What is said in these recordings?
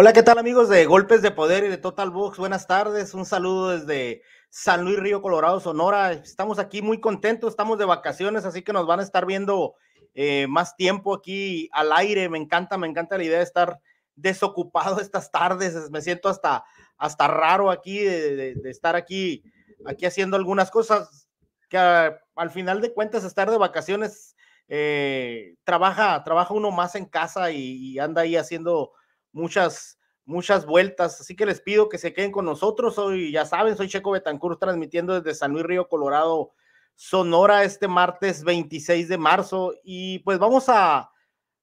Hola, ¿qué tal amigos de Golpes de Poder y de Total Box? Buenas tardes, un saludo desde San Luis Río Colorado, Sonora. Estamos aquí muy contentos, estamos de vacaciones, así que nos van a estar viendo eh, más tiempo aquí al aire. Me encanta, me encanta la idea de estar desocupado estas tardes. Me siento hasta, hasta raro aquí de, estar aquí, aquí haciendo algunas cosas que al final de cuentas estar de vacaciones eh, trabaja, trabaja uno más en casa y, y anda ahí haciendo muchas, muchas vueltas. Así que les pido que se queden con nosotros. Hoy, ya saben, soy Checo Betancourt transmitiendo desde San Luis Río, Colorado, Sonora, este martes 26 de marzo. Y pues vamos a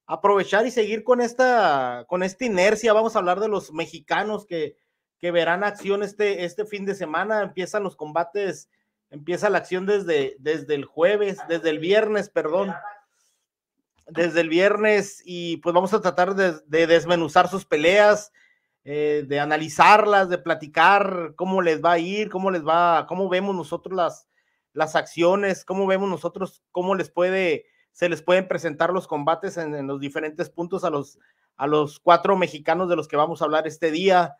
aprovechar y seguir con esta, con esta inercia. Vamos a hablar de los mexicanos que, que verán acción este, este fin de semana. Empiezan los combates, empieza la acción desde, desde el jueves, desde el viernes, perdón desde el viernes y pues vamos a tratar de, desmenuzar sus peleas, eh, de analizarlas, de platicar cómo les va a ir, cómo les va, cómo vemos nosotros las, las acciones, cómo vemos nosotros, cómo les puede, se les pueden presentar los combates en, los diferentes puntos a los, a los cuatro mexicanos de los que vamos a hablar este día.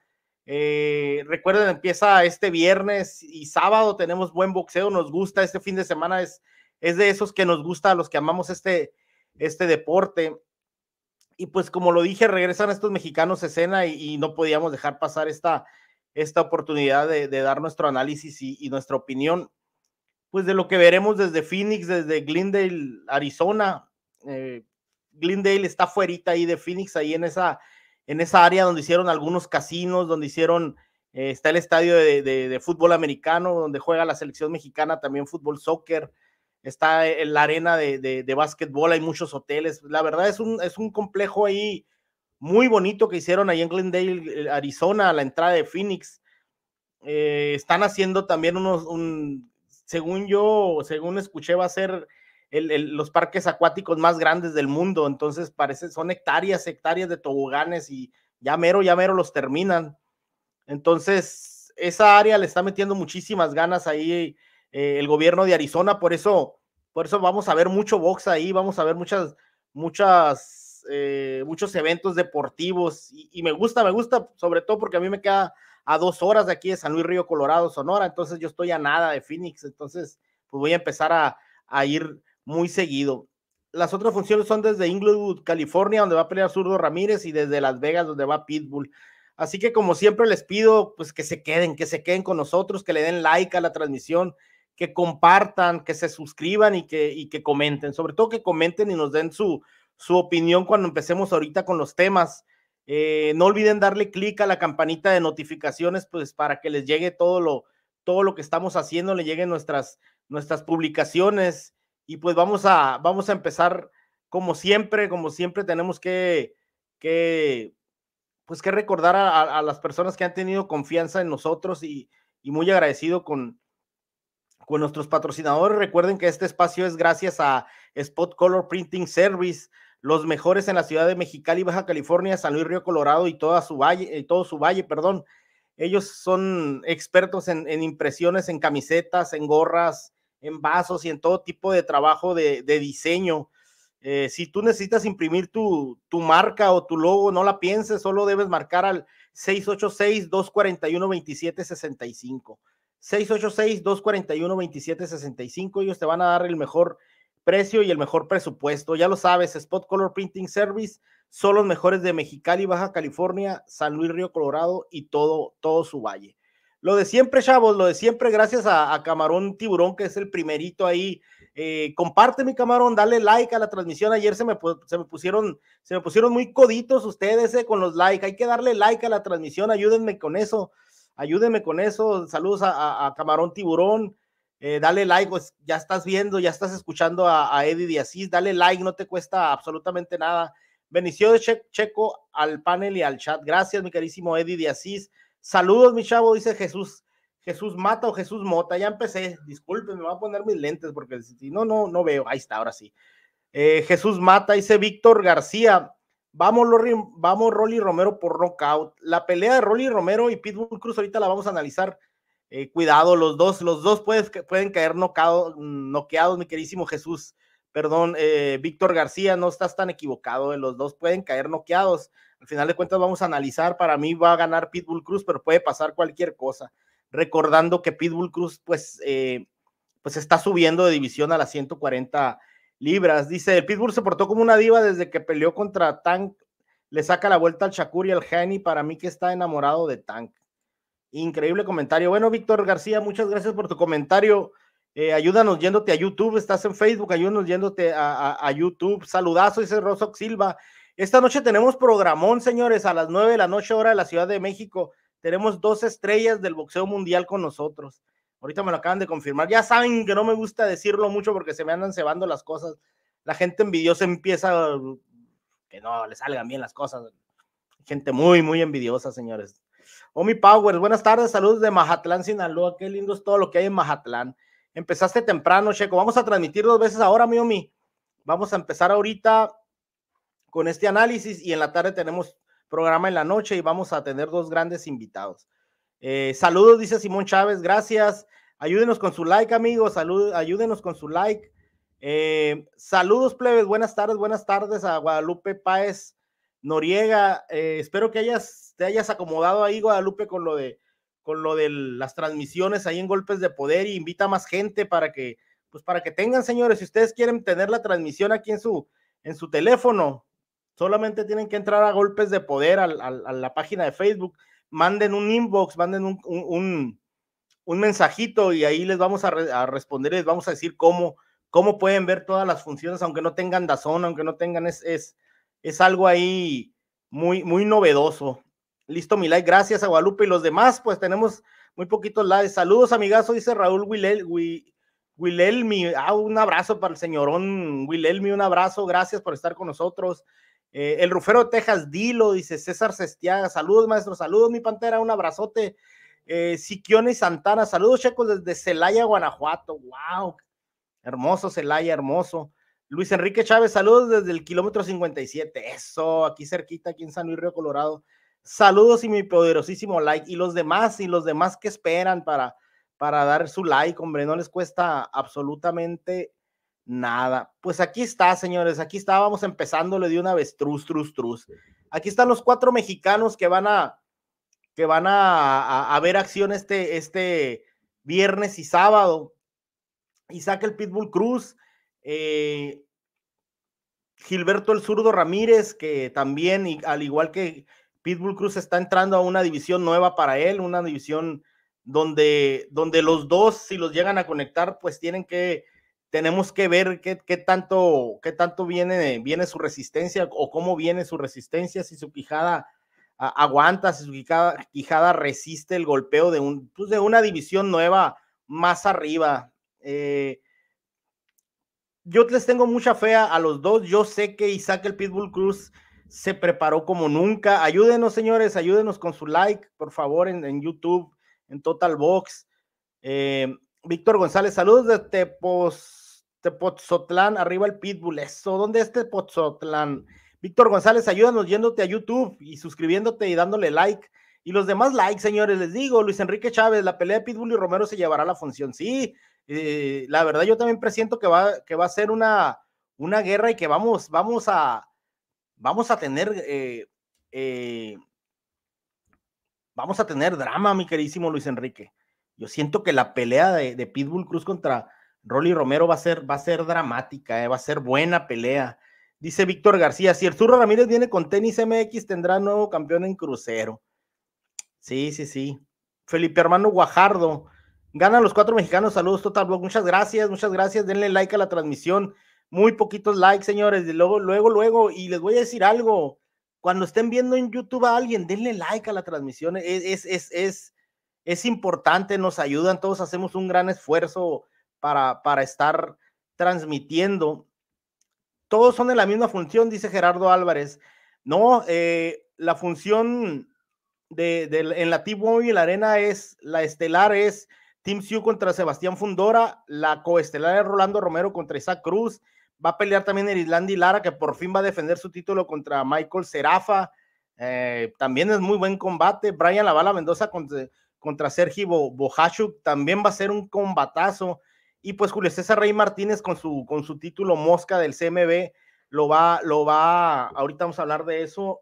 Eh, recuerden, empieza este viernes y sábado tenemos buen boxeo, nos gusta este fin de semana, es, es de esos que nos gusta a los que amamos este, este deporte. Y pues como lo dije, regresan estos mexicanos a escena y, no podíamos dejar pasar esta, esta oportunidad de, dar nuestro análisis y, nuestra opinión, pues de lo que veremos desde Phoenix, desde Glendale, Arizona. Eh, Glendale está fuerita ahí de Phoenix, ahí en esa, en esa área donde hicieron algunos casinos, donde hicieron, eh, está el estadio de, fútbol americano, donde juega la selección mexicana, también fútbol, soccer está en la arena de, de, básquetbol, hay muchos hoteles. La verdad es un, es un complejo ahí muy bonito que hicieron ahí en Glendale, eh, Arizona, a la entrada de Phoenix. Eh, están haciendo también unos, un, según yo, según escuché, va a ser los parques acuáticos más grandes del mundo. Entonces, parece, son hectáreas, hectáreas de toboganes y ya mero, ya mero los terminan. Entonces, esa área le está metiendo muchísimas ganas ahí eh, el gobierno de Arizona. Por eso, por eso vamos a ver mucho box ahí, vamos a ver muchas, muchas, eh, muchos eventos deportivos. Y, me gusta, me gusta, sobre todo porque a mí me queda a dos horas de aquí de San Luis Río Colorado, Sonora. Entonces yo estoy a nada de Phoenix. Entonces, pues voy a empezar a, ir muy seguido. Las otras funciones son desde Inglewood, California, donde va a pelear Zurdo Ramírez, y desde Las Vegas, donde va Pitbull. Así que como siempre les pido, pues que se queden, que se queden con nosotros, que le den like a la transmisión, que compartan, que se suscriban y que, que comenten, sobre todo que comenten y nos den su, su opinión cuando empecemos ahorita con los temas. Eh, no olviden darle clic a la campanita de notificaciones, pues para que les llegue todo lo, todo lo que estamos haciendo, le lleguen nuestras, nuestras publicaciones. Y pues vamos a, vamos a empezar como siempre, como siempre tenemos que, que pues que recordar a, las personas que han tenido confianza en nosotros y, y muy agradecido con, con nuestros patrocinadores. Recuerden que este espacio es gracias a Spot Color Printing Service, los mejores en la ciudad de Mexicali, Baja California, San Luis Río Colorado y toda su valle, eh, todo su valle, perdón. Ellos son expertos en, impresiones, en camisetas, en gorras, en vasos y en todo tipo de trabajo de, diseño. Eh, si tú necesitas imprimir tu, tu, marca o tu logo, no la pienses, solo debes marcar al 686-241-2765. 686-241-2765. Ellos te van a dar el mejor precio y el mejor presupuesto. Ya lo sabes, Spot Color Printing Service son los mejores de Mexicali, Baja California, San Luis Río Colorado y todo, todo su valle. Lo de siempre, chavos, lo de siempre, gracias a, Camarón Tiburón, que es el primerito ahí. Eh, comparte mi camarón, dale like a la transmisión. Ayer se me, se me pusieron, se me pusieron muy coditos ustedes eh, con los likes. Hay que darle like a la transmisión, ayúdenme con eso. Ayúdeme con eso. Saludos a, Camarón Tiburón. Eh, dale like, pues, ya estás viendo, ya estás escuchando a, a Eddie Asís, Dale like, no te cuesta absolutamente nada. Benicio de Checo, al panel y al chat. Gracias, mi carísimo Eddie Asís. Saludos, mi chavo, dice Jesús. Jesús Mata o Jesús Mota, ya empecé. Disculpen, me voy a poner mis lentes porque si no, no, no veo. Ahí está, ahora sí. Eh, Jesús Mata, dice Víctor García. Vamos, vamos Rolly Romero por knockout. La pelea de Rolly Romero y Pitbull Cruz ahorita la vamos a analizar. Eh, cuidado, los dos, los dos pueden caer noqueados, mi querísimo Jesús. Perdón, eh, Víctor García, no estás tan equivocado. Eh, los dos pueden caer noqueados. Al final de cuentas vamos a analizar. Para mí va a ganar Pitbull Cruz, pero puede pasar cualquier cosa. Recordando que Pitbull Cruz, pues, pues está subiendo de división a las 140 libras. Dice, el Pittsburgh se portó como una diva desde que peleó contra Tank. Le saca la vuelta al Shakur y al Henny Para mí que está enamorado de Tank. Increíble comentario. Bueno, Víctor García, muchas gracias por tu comentario. Eh, ayúdanos yéndote a YouTube. Estás en Facebook. Ayúdanos yéndote a, a YouTube. Saludazo, dice Rosox Silva. Esta noche tenemos programón, señores, a las 9 de la noche hora de la Ciudad de México. Tenemos dos estrellas del boxeo mundial con nosotros. Ahorita me lo acaban de confirmar. Ya saben que no me gusta decirlo mucho porque se me andan cebando las cosas. La gente envidiosa empieza uh, que no le salgan bien las cosas. Gente muy, muy envidiosa, señores. Omi Powers, buenas tardes, saludos de Majatlán, Sinaloa. Qué lindo es todo lo que hay en Majatlán. Empezaste temprano, Checo. Vamos a transmitir dos veces ahora, mi Omi. Vamos a empezar ahorita con este análisis y en la tarde tenemos programa en la noche y vamos a tener dos grandes invitados. Eh, saludos, dice Simón Chávez, gracias. Ayúdenos con su like, amigos. Salud, ayúdenos con su like. Eh, saludos, plebes. Buenas tardes, buenas tardes a Guadalupe Páez Noriega. Eh, espero que hayas, te hayas acomodado ahí, Guadalupe, con lo de con lo de las transmisiones ahí en Golpes de Poder y invita a más gente para que, pues para que tengan, señores, si ustedes quieren tener la transmisión aquí en su, en su teléfono, solamente tienen que entrar a Golpes de Poder a, la página de Facebook, manden un inbox, manden un un mensajito y ahí les vamos a, responder, les vamos a decir cómo, cómo pueden ver todas las funciones, aunque no tengan Dazón, aunque no tengan, es, es, es algo ahí muy, muy novedoso. Listo, mi like, gracias a Guadalupe y los demás, pues tenemos muy poquitos likes. Saludos, amigazo, dice Raúl Willel Wilelmi. Ah, un abrazo para el señorón Willelmi, un abrazo, gracias por estar con nosotros. Eh, el Rufero de Texas, Dilo, dice César Sestiaga. Saludos, maestro, saludos, mi pantera, un abrazote. Eh, Siquiones Santana, saludos chicos desde Celaya, Guanajuato. ¡Wow! Hermoso Celaya, hermoso. Luis Enrique Chávez, saludos desde el kilómetro 57. Eso, aquí cerquita, aquí en San Luis Río Colorado. Saludos y mi poderosísimo like. Y los demás, y los demás que esperan para, para dar su like, hombre, no les cuesta absolutamente nada. Pues aquí está, señores, aquí estábamos empezándole de una vez, trus, trus, trus. Aquí están los cuatro mexicanos que van a, que van a, a, ver acción este, este viernes y sábado. y saca el Pitbull Cruz, eh, Gilberto el Zurdo Ramírez, que también, y, al igual que Pitbull Cruz, está entrando a una división nueva para él, una división donde, donde los dos, si los llegan a conectar, pues tienen que, tenemos que ver qué, tanto, qué tanto viene, viene su resistencia o cómo viene su resistencia, si su quijada aguanta, si su quijada, resiste el golpeo de, un, pues, de una división nueva más arriba. Eh, yo les tengo mucha fe a, los dos. Yo sé que Isaac el Pitbull Cruz se preparó como nunca. Ayúdenos, señores, ayúdenos con su like, por favor, en, YouTube, en Total Box. Eh, Víctor González, saludos de Tepozotlán, arriba el Pitbull. Eso, ¿dónde está Tepozotlán? Víctor González, ayúdanos yéndote a YouTube y suscribiéndote y dándole like. Y los demás likes, señores, les digo, Luis Enrique Chávez, la pelea de Pitbull y Romero se llevará la función. Sí, eh, la verdad yo también presiento que va, que va a ser una, una guerra y que vamos, vamos, a, vamos a tener... Eh, eh, vamos a tener drama, mi queridísimo Luis Enrique. Yo siento que la pelea de, de Pitbull Cruz contra Rolly Romero va a ser, va a ser dramática, va a ser buena pelea Dice Víctor García, si el Zurro Ramírez viene con tenis MX, tendrá nuevo campeón en crucero. Sí, sí, sí. Felipe Hermano Guajardo, ganan los cuatro mexicanos, saludos Total Blog, muchas gracias, muchas gracias, denle like a la transmisión, muy poquitos likes, señores, luego, luego, luego, y les voy a decir algo, cuando estén viendo en YouTube a alguien, denle like a la transmisión, e-, es, es, es, importante, nos ayudan, todos hacemos un gran esfuerzo para, para estar transmitiendo todos son de la misma función, dice Gerardo Álvarez. No, eh, la función de, en la T-Boy y la Arena es, la estelar es Tim Siu contra Sebastián Fundora, la coestelar es Rolando Romero contra Isaac Cruz, va a pelear también Islandi Lara, que por fin va a defender su título contra Michael Serafa, eh, también es muy buen combate, Brian Lavala Mendoza contra, contra Sergio Bohashuk, también va a ser un combatazo, y pues Julio César Rey Martínez con su, con su título Mosca del CMB lo va, lo va, ahorita vamos a hablar de eso,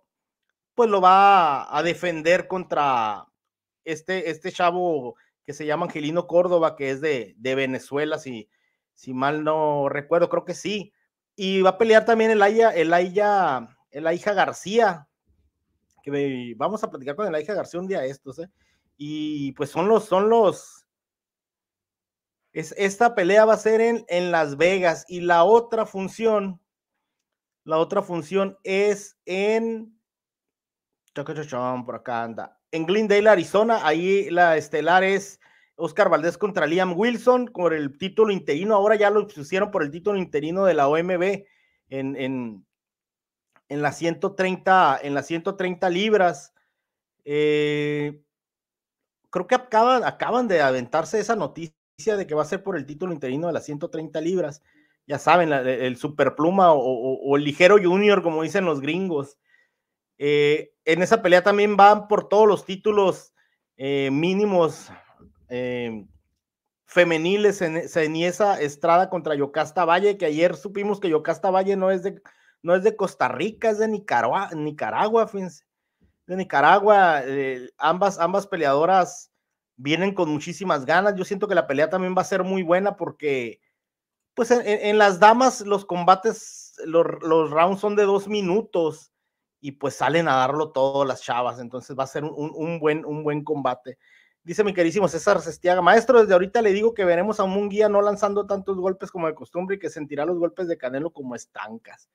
pues lo va a defender contra este, este chavo que se llama Angelino Córdoba, que es de, de Venezuela, si, si mal no recuerdo, creo que sí. Y va a pelear también el Aya, el Aya, el Aija García, que vamos a platicar con el Aija García un día estos, ¿eh? Y pues son los, son los, esta pelea va a ser en, Las Vegas y la otra función, la otra función es en... Por acá anda. En Glendale, Arizona, ahí la estelar es Oscar Valdés contra Liam Wilson por el título interino. Ahora ya lo pusieron por el título interino de la OMB en, las 130, en las 130 libras. Eh, creo que acaban, acaban de aventarse esa noticia de que va a ser por el título interino de las 130 libras. Ya saben, e, el superpluma o, o, el ligero junior, como dicen los gringos. Eh, en esa pelea también van por todos los títulos eh, mínimos eh, femeniles. En, esa Estrada contra Yocasta Valle, que ayer supimos que Yocasta Valle no es de, no es de Costa Rica, es de Nicaragua, Nicaragua, De Nicaragua, ambas, ambas peleadoras vienen con muchísimas ganas. Yo siento que la pelea también va a ser muy buena porque, pues en, las damas los combates, los, rounds son de dos minutos y pues salen a darlo todo las chavas. Entonces va a ser un, buen, un buen combate. Dice mi queridísimo César Sestiaga, maestro, desde ahorita le digo que veremos a un guía no lanzando tantos golpes como de costumbre y que sentirá los golpes de Canelo como estancas.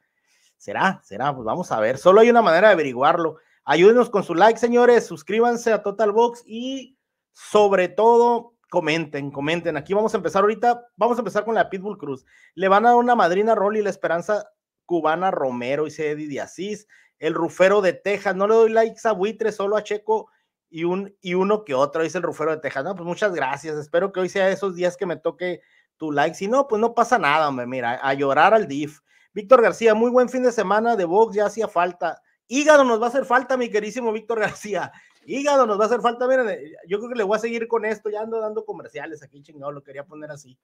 ¿Será? ¿Será? Pues vamos a ver. Solo hay una manera de averiguarlo. Ayúdenos con su like, señores. Suscríbanse a Total Box y sobre todo, comenten, comenten. Aquí vamos a empezar ahorita, vamos a empezar con la Pitbull Cruz. Le van a dar una madrina Rolly la Esperanza Cubana Romero y Cedi de Asís, el Rufero de Texas. No le doy likes a Buitre, solo a Checo y, un, y uno que otro, dice el Rufero de Texas. No, pues muchas gracias. Espero que hoy sea esos días que me toque tu like. Si no, pues no pasa nada, hombre. Mira, a llorar al DIF. Víctor García, muy buen fin de semana de box, ya hacía falta. Hígado nos va a hacer falta, mi querísimo Víctor García. Hígado nos va a hacer falta, miren, eh, yo creo que le voy a seguir con esto, ya ando dando comerciales aquí, chingado, lo quería poner así.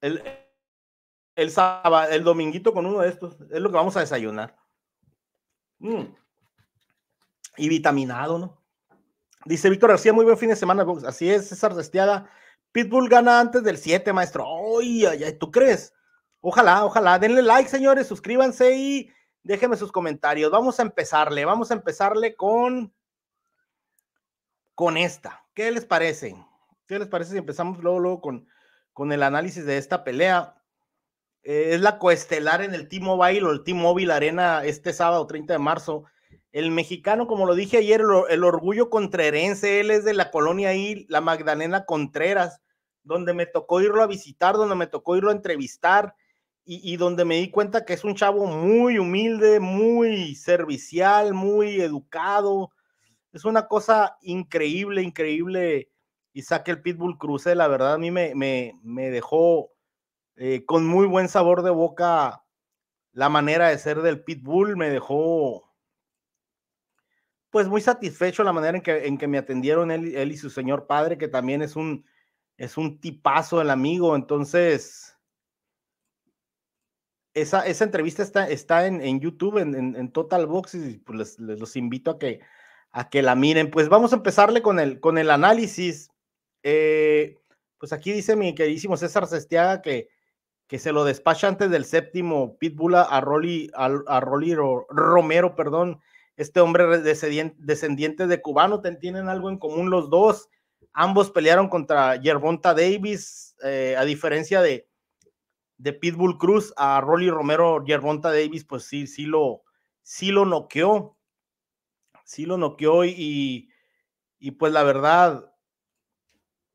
El, el sábado, el dominguito con uno de estos, es lo que vamos a desayunar. Mm. Y vitaminado, ¿no? Dice Víctor García, muy buen fin de semana, Así es, César Destiada. Pitbull gana antes del 7, maestro. oye ay, ¿tú crees? Ojalá, ojalá. Denle like, señores, suscríbanse y Déjenme sus comentarios. Vamos a empezarle, vamos a empezarle con, con esta. ¿Qué les parece? ¿Qué les parece si empezamos luego, con, con el análisis de esta pelea? Eh, es la coestelar en el T-Mobile o el T-Mobile Arena este sábado 30 de marzo. El mexicano, como lo dije ayer, el, orgullo contrerense, él es de la colonia ahí, la Magdalena Contreras, donde me tocó irlo a visitar, donde me tocó irlo a entrevistar y, donde me di cuenta que es un chavo muy humilde, muy servicial, muy educado. Es una cosa increíble, increíble. Y saque el Pitbull Cruce, la verdad, a mí me, me, me dejó eh, con muy buen sabor de boca la manera de ser del Pitbull, me dejó pues muy satisfecho la manera en que, en que me atendieron él, él, y su señor padre, que también es un, es un tipazo el amigo, entonces esa, entrevista está, está en, YouTube, en, Total Box, y pues les, los invito a que, a que la miren. Pues vamos a empezarle con el, con el análisis. Eh, pues aquí dice mi queridísimo César Sestiaga que, que se lo despacha antes del séptimo Pitbull a Rolly, a, a Romero, perdón, este hombre descendiente de cubano, tienen algo en común los dos. Ambos pelearon contra Yerbonta Davis, eh, a diferencia de, de Pitbull Cruz a Rolly Romero, Yerronta Davis, pues sí, sí lo, sí lo noqueó. Sí lo noqueó y, pues la verdad,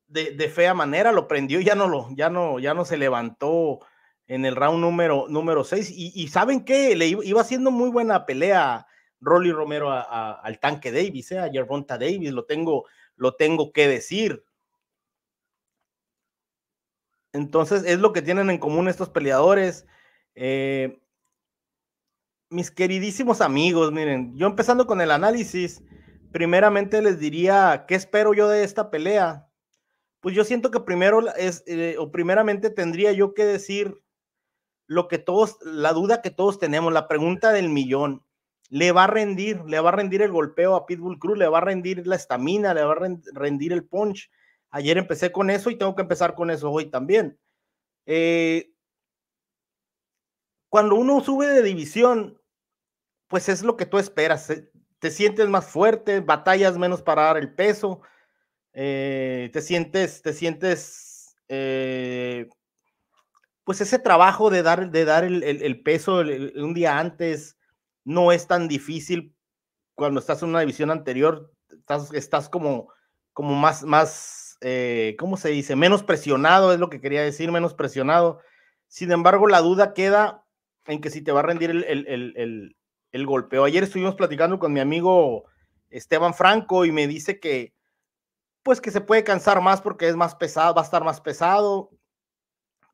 de, fea manera lo prendió y ya no, lo, ya no, ya no se levantó en el round número, número 6. Y, ¿saben qué? Le iba haciendo muy buena pelea Rolly Romero al tanque Davis, ¿eh? a Yervonta Davis, lo tengo, lo tengo que decir. Entonces es lo que tienen en común estos peleadores. Eh, mis queridísimos amigos, miren, yo empezando con el análisis, primeramente les diría, ¿qué espero yo de esta pelea? Pues yo siento que primero es, eh, o primeramente tendría yo que decir lo que todos, la duda que todos tenemos, la pregunta del millón. ¿Le va a rendir? ¿Le va a rendir el golpeo a Pitbull Cruz? ¿Le va a rendir la estamina? ¿Le va a rendir el punch? Ayer empecé con eso y tengo que empezar con eso hoy también. Eh, cuando uno sube de división, pues es lo que tú esperas. Eh, te sientes más fuerte, batallas menos para dar el peso, eh, te sientes, te sientes, pues ese trabajo de dar, de dar el, peso un día antes no es tan difícil cuando estás en una división anterior, estás, estás como, como más, más eh, ¿cómo se dice? Menos presionado, es lo que quería decir, menos presionado. Sin embargo, la duda queda en que si te va a rendir el, golpeo. Ayer estuvimos platicando con mi amigo Esteban Franco y me dice que, pues que se puede cansar más porque es más pesado, va a estar más pesado.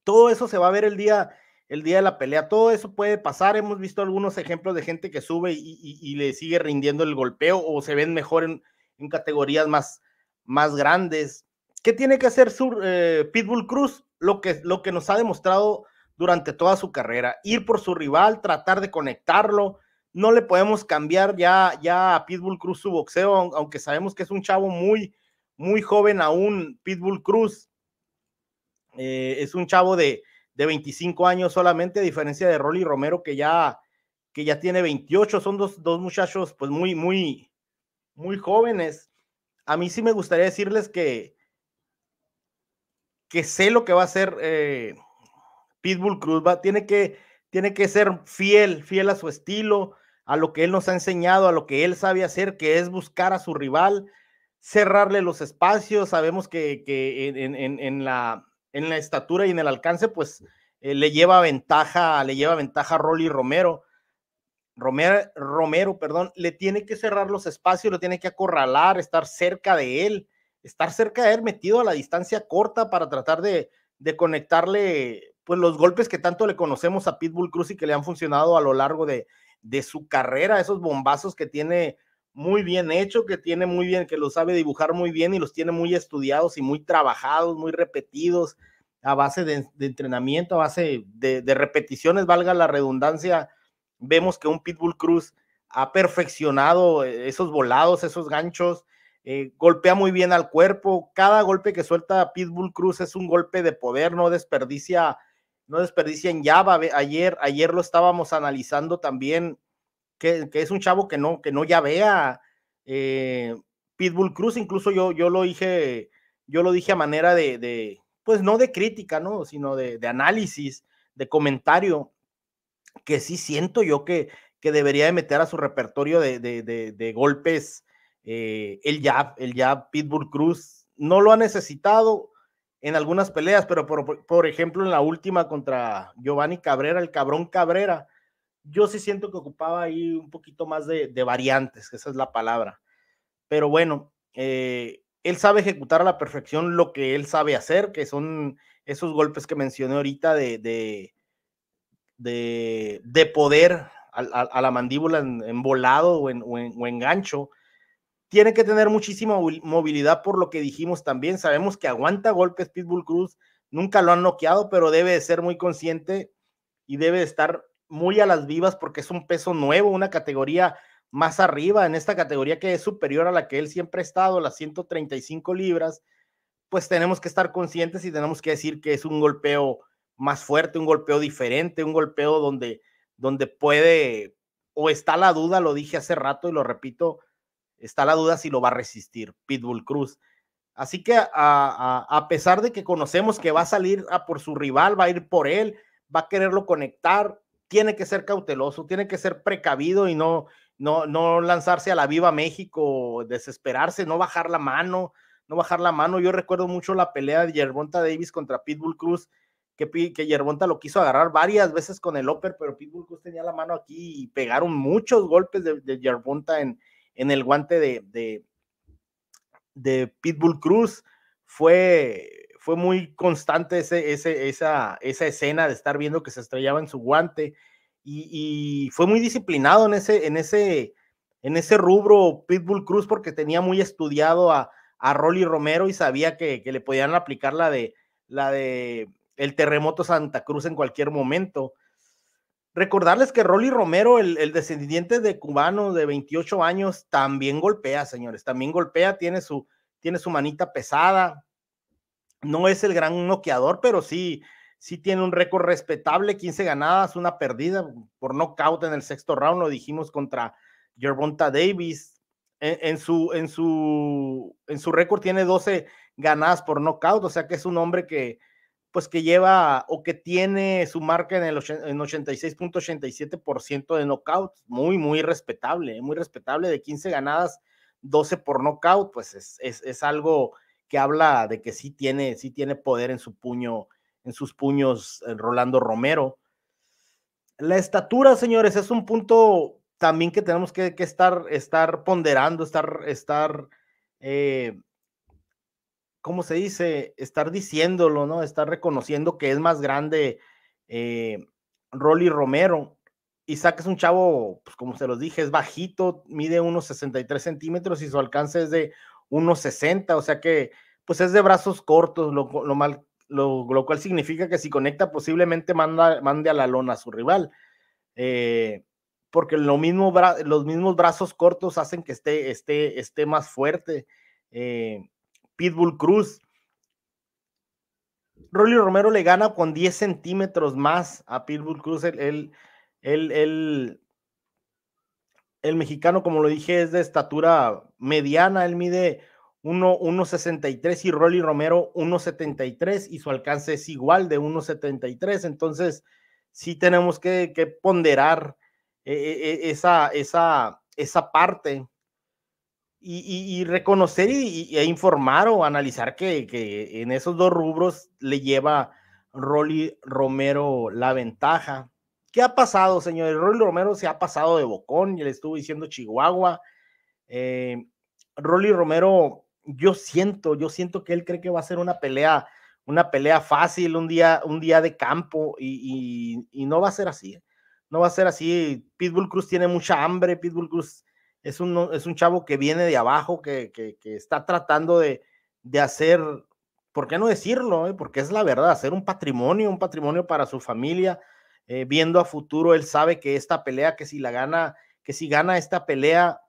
Todo eso se va a ver el día, el día de la pelea. Todo eso puede pasar. Hemos visto algunos ejemplos de gente que sube y, le sigue rindiendo el golpeo o se ven mejor en, categorías más, más grandes. ¿Qué tiene que hacer eh, Pitbull Cruz? Lo que, lo que nos ha demostrado durante toda su carrera, ir por su rival, tratar de conectarlo. No le podemos cambiar ya, ya a Pitbull Cruz su boxeo, aunque sabemos que es un chavo muy, muy joven aún. Pitbull Cruz eh, es un chavo de, 25 años solamente, a diferencia de Rolly Romero, que ya, que ya tiene 28. Son dos, dos muchachos pues muy, muy, muy jóvenes. A mí sí me gustaría decirles que, que sé lo que va a hacer eh, Pitbull Cruz, va, tiene, que, tiene que ser fiel, fiel a su estilo, a lo que él nos ha enseñado, a lo que él sabe hacer, que es buscar a su rival, cerrarle los espacios. Sabemos que, que en, la, en la estatura y en el alcance, pues eh, le lleva ventaja, le lleva ventaja a Rolly Romero. Romero, Romero, perdón, le tiene que cerrar los espacios, le tiene que acorralar, estar cerca de él estar cerca de él, metido a la distancia corta para tratar de, conectarle pues los golpes que tanto le conocemos a Pitbull Cruz y que le han funcionado a lo largo de, su carrera, esos bombazos que tiene muy bien hecho, que tiene muy bien, que lo sabe dibujar muy bien y los tiene muy estudiados y muy trabajados, muy repetidos, a base de, entrenamiento, a base de, de, repeticiones, valga la redundancia, vemos que un Pitbull Cruz ha perfeccionado eh, esos volados, esos ganchos, eh, golpea muy bien al cuerpo. Cada golpe que suelta Pitbull Cruz es un golpe de poder, no desperdicia, no desperdicia en va Ayer, ayer lo estábamos analizando también, que, es un chavo que no, que no ya vea eh, Pitbull Cruz, incluso yo, yo lo dije, yo lo dije a manera de, pues no de crítica, ¿no? Sino de, análisis, de comentario, que sí siento yo que, que debería de meter a su repertorio de, de, de golpes eh, el jab, el jab, pitbull Cruz no lo ha necesitado en algunas peleas, pero por, ejemplo en la última contra Giovanni Cabrera, el cabrón Cabrera, yo sí siento que ocupaba ahí un poquito más de, variantes, esa es la palabra. Pero bueno, eh, él sabe ejecutar a la perfección lo que él sabe hacer, que son esos golpes que mencioné ahorita de, de, poder a, la mandíbula en, volado o en, o en gancho tiene que tener muchísima movilidad por lo que dijimos también. Sabemos que aguanta golpes Pitbull Cruz, nunca lo han noqueado, pero debe de ser muy consciente y debe de estar muy a las vivas porque es un peso nuevo, una categoría más arriba en esta categoría que es superior a la que él siempre ha estado, las 135 libras, pues tenemos que estar conscientes y tenemos que decir que es un golpeo más fuerte, un golpeo diferente, un golpeo donde, donde puede o está la duda, lo dije hace rato y lo repito, está la duda si lo va a resistir Pitbull Cruz. Así que a, pesar de que conocemos que va a salir a por su rival, va a ir por él, va a quererlo conectar, tiene que ser cauteloso, tiene que ser precavido y no, no, no lanzarse a la viva México, desesperarse, no bajar la mano, no bajar la mano. Yo recuerdo mucho la pelea de Yerbonta Davis contra Pitbull Cruz, que, que Yerbonta lo quiso agarrar varias veces con el upper, pero Pitbull Cruz tenía la mano aquí y pegaron muchos golpes de, de en, en el guante de, de, de Pitbull Cruz. Fue, fue muy constante ese, esa, esa escena de estar viendo que se estrellaba en su guante y, fue muy disciplinado en ese, en, ese, en ese rubro Pitbull Cruz porque tenía muy estudiado a, a Rolly Romero y sabía que, que, le podían aplicar la de, la de el terremoto Santa Cruz en cualquier momento. Recordarles que Rolly Romero, el, descendiente de cubano de 28 años, también golpea, señores, también golpea, tiene su, tiene su manita pesada. No es el gran noqueador, pero sí, sí tiene un récord respetable, 15 ganadas, una perdida por nocaut en el sexto round, lo dijimos contra Gervonta Davis. En, su, en, su, en su récord tiene 12 ganadas por nocaut, o sea que es un hombre que, pues que lleva o que tiene su marca en el 86.87% de knockouts, muy, muy respetable, ¿eh? muy respetable, de 15 ganadas, 12 por knockout, pues es, algo que habla de que sí tiene, sí tiene poder en su puño, en sus puños eh, Rolando Romero. La estatura, señores, es un punto también que tenemos que, estar, estar ponderando, estar, estar eh, ¿cómo se dice? Estar diciéndolo, ¿no? Estar reconociendo que es más grande eh, Rolly Romero. Isaac es un chavo, pues como se los dije, es bajito, mide unos 63 centímetros y su alcance es de unos 60, o sea que pues es de brazos cortos, lo, mal, lo, cual significa que si conecta posiblemente manda, mande a la lona a su rival. Eh, porque lo mismo los mismos brazos cortos hacen que esté, esté, esté más fuerte. Eh, Pitbull Cruz. Rolly Romero le gana con 10 centímetros más a Pitbull Cruz. El, mexicano, como lo dije, es de estatura mediana. Él mide 1.63 y Rolly Romero 1.73 y su alcance es igual de 1.73. Entonces, sí tenemos que, ponderar eh, eh, eh, esa, esa, esa parte y, reconocer y, e informar o analizar que, en esos dos rubros le lleva Rolly Romero la ventaja. ¿Qué ha pasado, señores? Rolly Romero se ha pasado de bocón, y le estuvo diciendo Chihuahua. Eh, Rolly Romero, yo siento, yo siento que él cree que va a ser una pelea, una pelea fácil, un día, un día de campo, y, y no va a ser así. ¿eh? No va a ser así. Pitbull Cruz tiene mucha hambre, Pitbull Cruz es un, es un chavo que viene de abajo, que, está tratando de, hacer, ¿por qué no decirlo? Eh? Porque es la verdad, hacer un patrimonio, un patrimonio para su familia, eh, viendo a futuro, él sabe que esta pelea, que si la gana, que si gana esta pelea,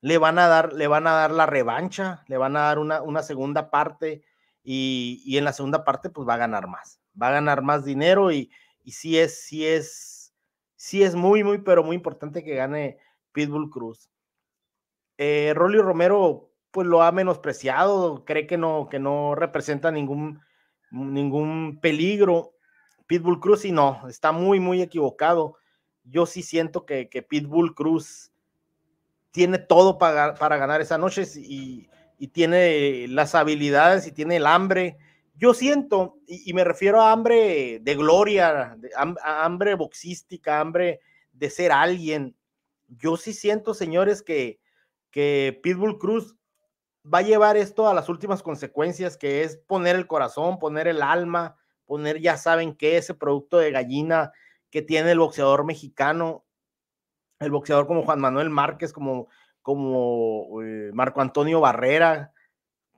le van a dar, le van a dar la revancha, le van a dar una, segunda parte y, en la segunda parte pues va a ganar más, va a ganar más dinero y, y es, sí es, sí es muy, muy, pero muy importante que gane Pitbull Cruz. Eh, Romero pues lo ha menospreciado, cree que no, que no representa ningún, ningún peligro. Pitbull Cruz y no, está muy, muy equivocado. Yo sí siento que, que Pitbull Cruz tiene todo para, para ganar esa noche y, tiene las habilidades y tiene el hambre. Yo siento, y, me refiero a hambre de gloria, hambre boxística, hambre de ser alguien. Yo sí siento, señores, que, que Pitbull Cruz va a llevar esto a las últimas consecuencias, que es poner el corazón, poner el alma, poner, ya saben qué, ese producto de gallina que tiene el boxeador mexicano, el boxeador como Juan Manuel Márquez, como, como eh, Marco Antonio Barrera,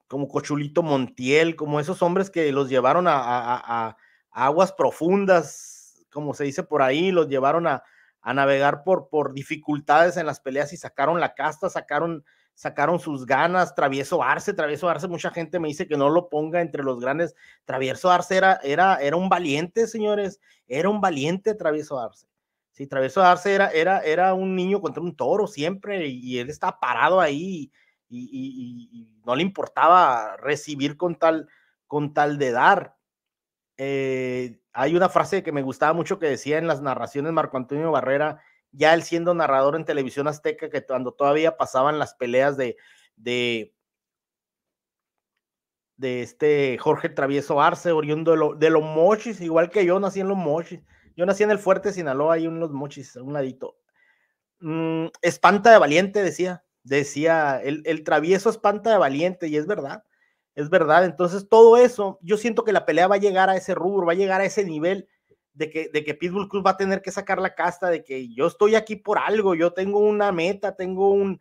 como Cochulito Montiel, como esos hombres que los llevaron a aguas profundas, como se dice por ahí, los llevaron a, a navegar por, por dificultades en las peleas y sacaron la casta, sacaron, sacaron sus ganas, Travieso Arce, Travieso Arce, mucha gente me dice que no lo ponga entre los grandes, Travieso Arce era, era, era un valiente, señores, era un valiente Travieso Arce. Sí, Travieso Arce era, era, era un niño contra un toro siempre y él estaba parado ahí y, no le importaba recibir con tal, con tal de dar. Eh, hay una frase que me gustaba mucho que decía en las narraciones Marco Antonio Barrera, ya él siendo narrador en televisión azteca, que cuando todavía pasaban las peleas de, de, este Jorge Travieso Arce, oriundo de, los mochis, igual que yo nací en los mochis. Yo nací en el fuerte Sinaloa, y en los mochis, a un ladito. Mm, espanta de valiente, decía. Decía, el, el travieso espanta de valiente, y es verdad. Es verdad, entonces todo eso, yo siento que la pelea va a llegar a ese rubro, va a llegar a ese nivel de que, de que Pitbull Cruz va a tener que sacar la casta de que yo estoy aquí por algo, yo tengo una meta, tengo un,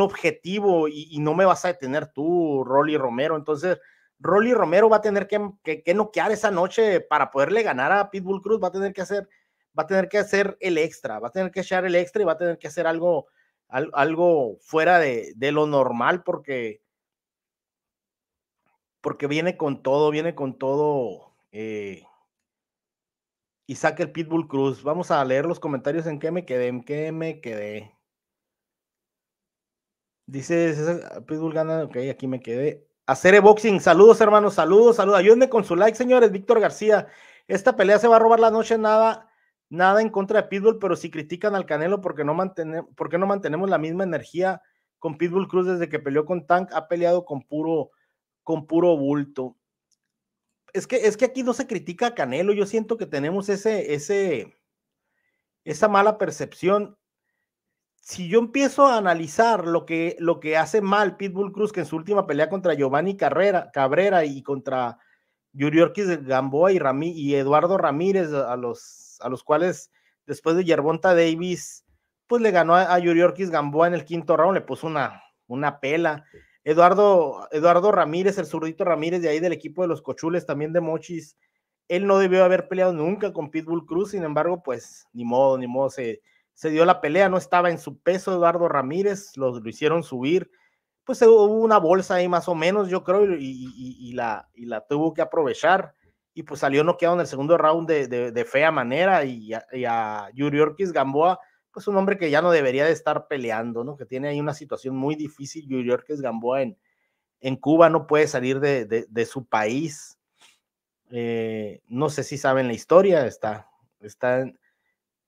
objetivo y, no me vas a detener tú, Rolly Romero. Entonces, Rolly Romero va a tener que, que, que, noquear esa noche para poderle ganar a Pitbull Cruz, va a tener que hacer, va a tener que hacer el extra, va a tener que echar el extra y va a tener que hacer algo, algo fuera de, de lo normal porque porque viene con todo, viene con todo. Eh, y Isaac el Pitbull Cruz. Vamos a leer los comentarios en qué me quedé, en qué me quedé. Dice ah, Pitbull gana, ok, aquí me quedé. Hacer Boxing, saludos hermanos, saludos, saludos. Ayúdenme con su like, señores. Víctor García, esta pelea se va a robar la noche, nada, nada en contra de Pitbull, pero si critican al Canelo porque no, porque no mantenemos la misma energía con Pitbull Cruz desde que peleó con Tank, ha peleado con puro con puro bulto. Es que, es que aquí no se critica a Canelo, yo siento que tenemos ese, ese, esa mala percepción. Si yo empiezo a analizar lo que, lo que hace mal Pitbull Cruz, que en su última pelea contra Giovanni Carrera, Cabrera y contra Yuri Gamboa y, Ramí, y Eduardo Ramírez, a los, a los cuales después de Yerbonta Davis, pues le ganó a, Yuriorkis Yuri Gamboa en el quinto round, le puso una, una pela. Eduardo, Eduardo Ramírez, el zurdito Ramírez de ahí del equipo de los cochules, también de Mochis, él no debió haber peleado nunca con Pitbull Cruz, sin embargo, pues ni modo, ni modo, se, se dio la pelea, no estaba en su peso Eduardo Ramírez, los, lo hicieron subir, pues hubo una bolsa ahí más o menos, yo creo, y, y, la, y la tuvo que aprovechar, y pues salió noqueado en el segundo round de, de, fea manera, y a, Yuri Orkis Gamboa pues un hombre que ya no debería de estar peleando, ¿no? Que tiene ahí una situación muy difícil, Junior que es Gamboa en, en Cuba, no puede salir de, de, su país. Eh, no sé si saben la historia, está, está,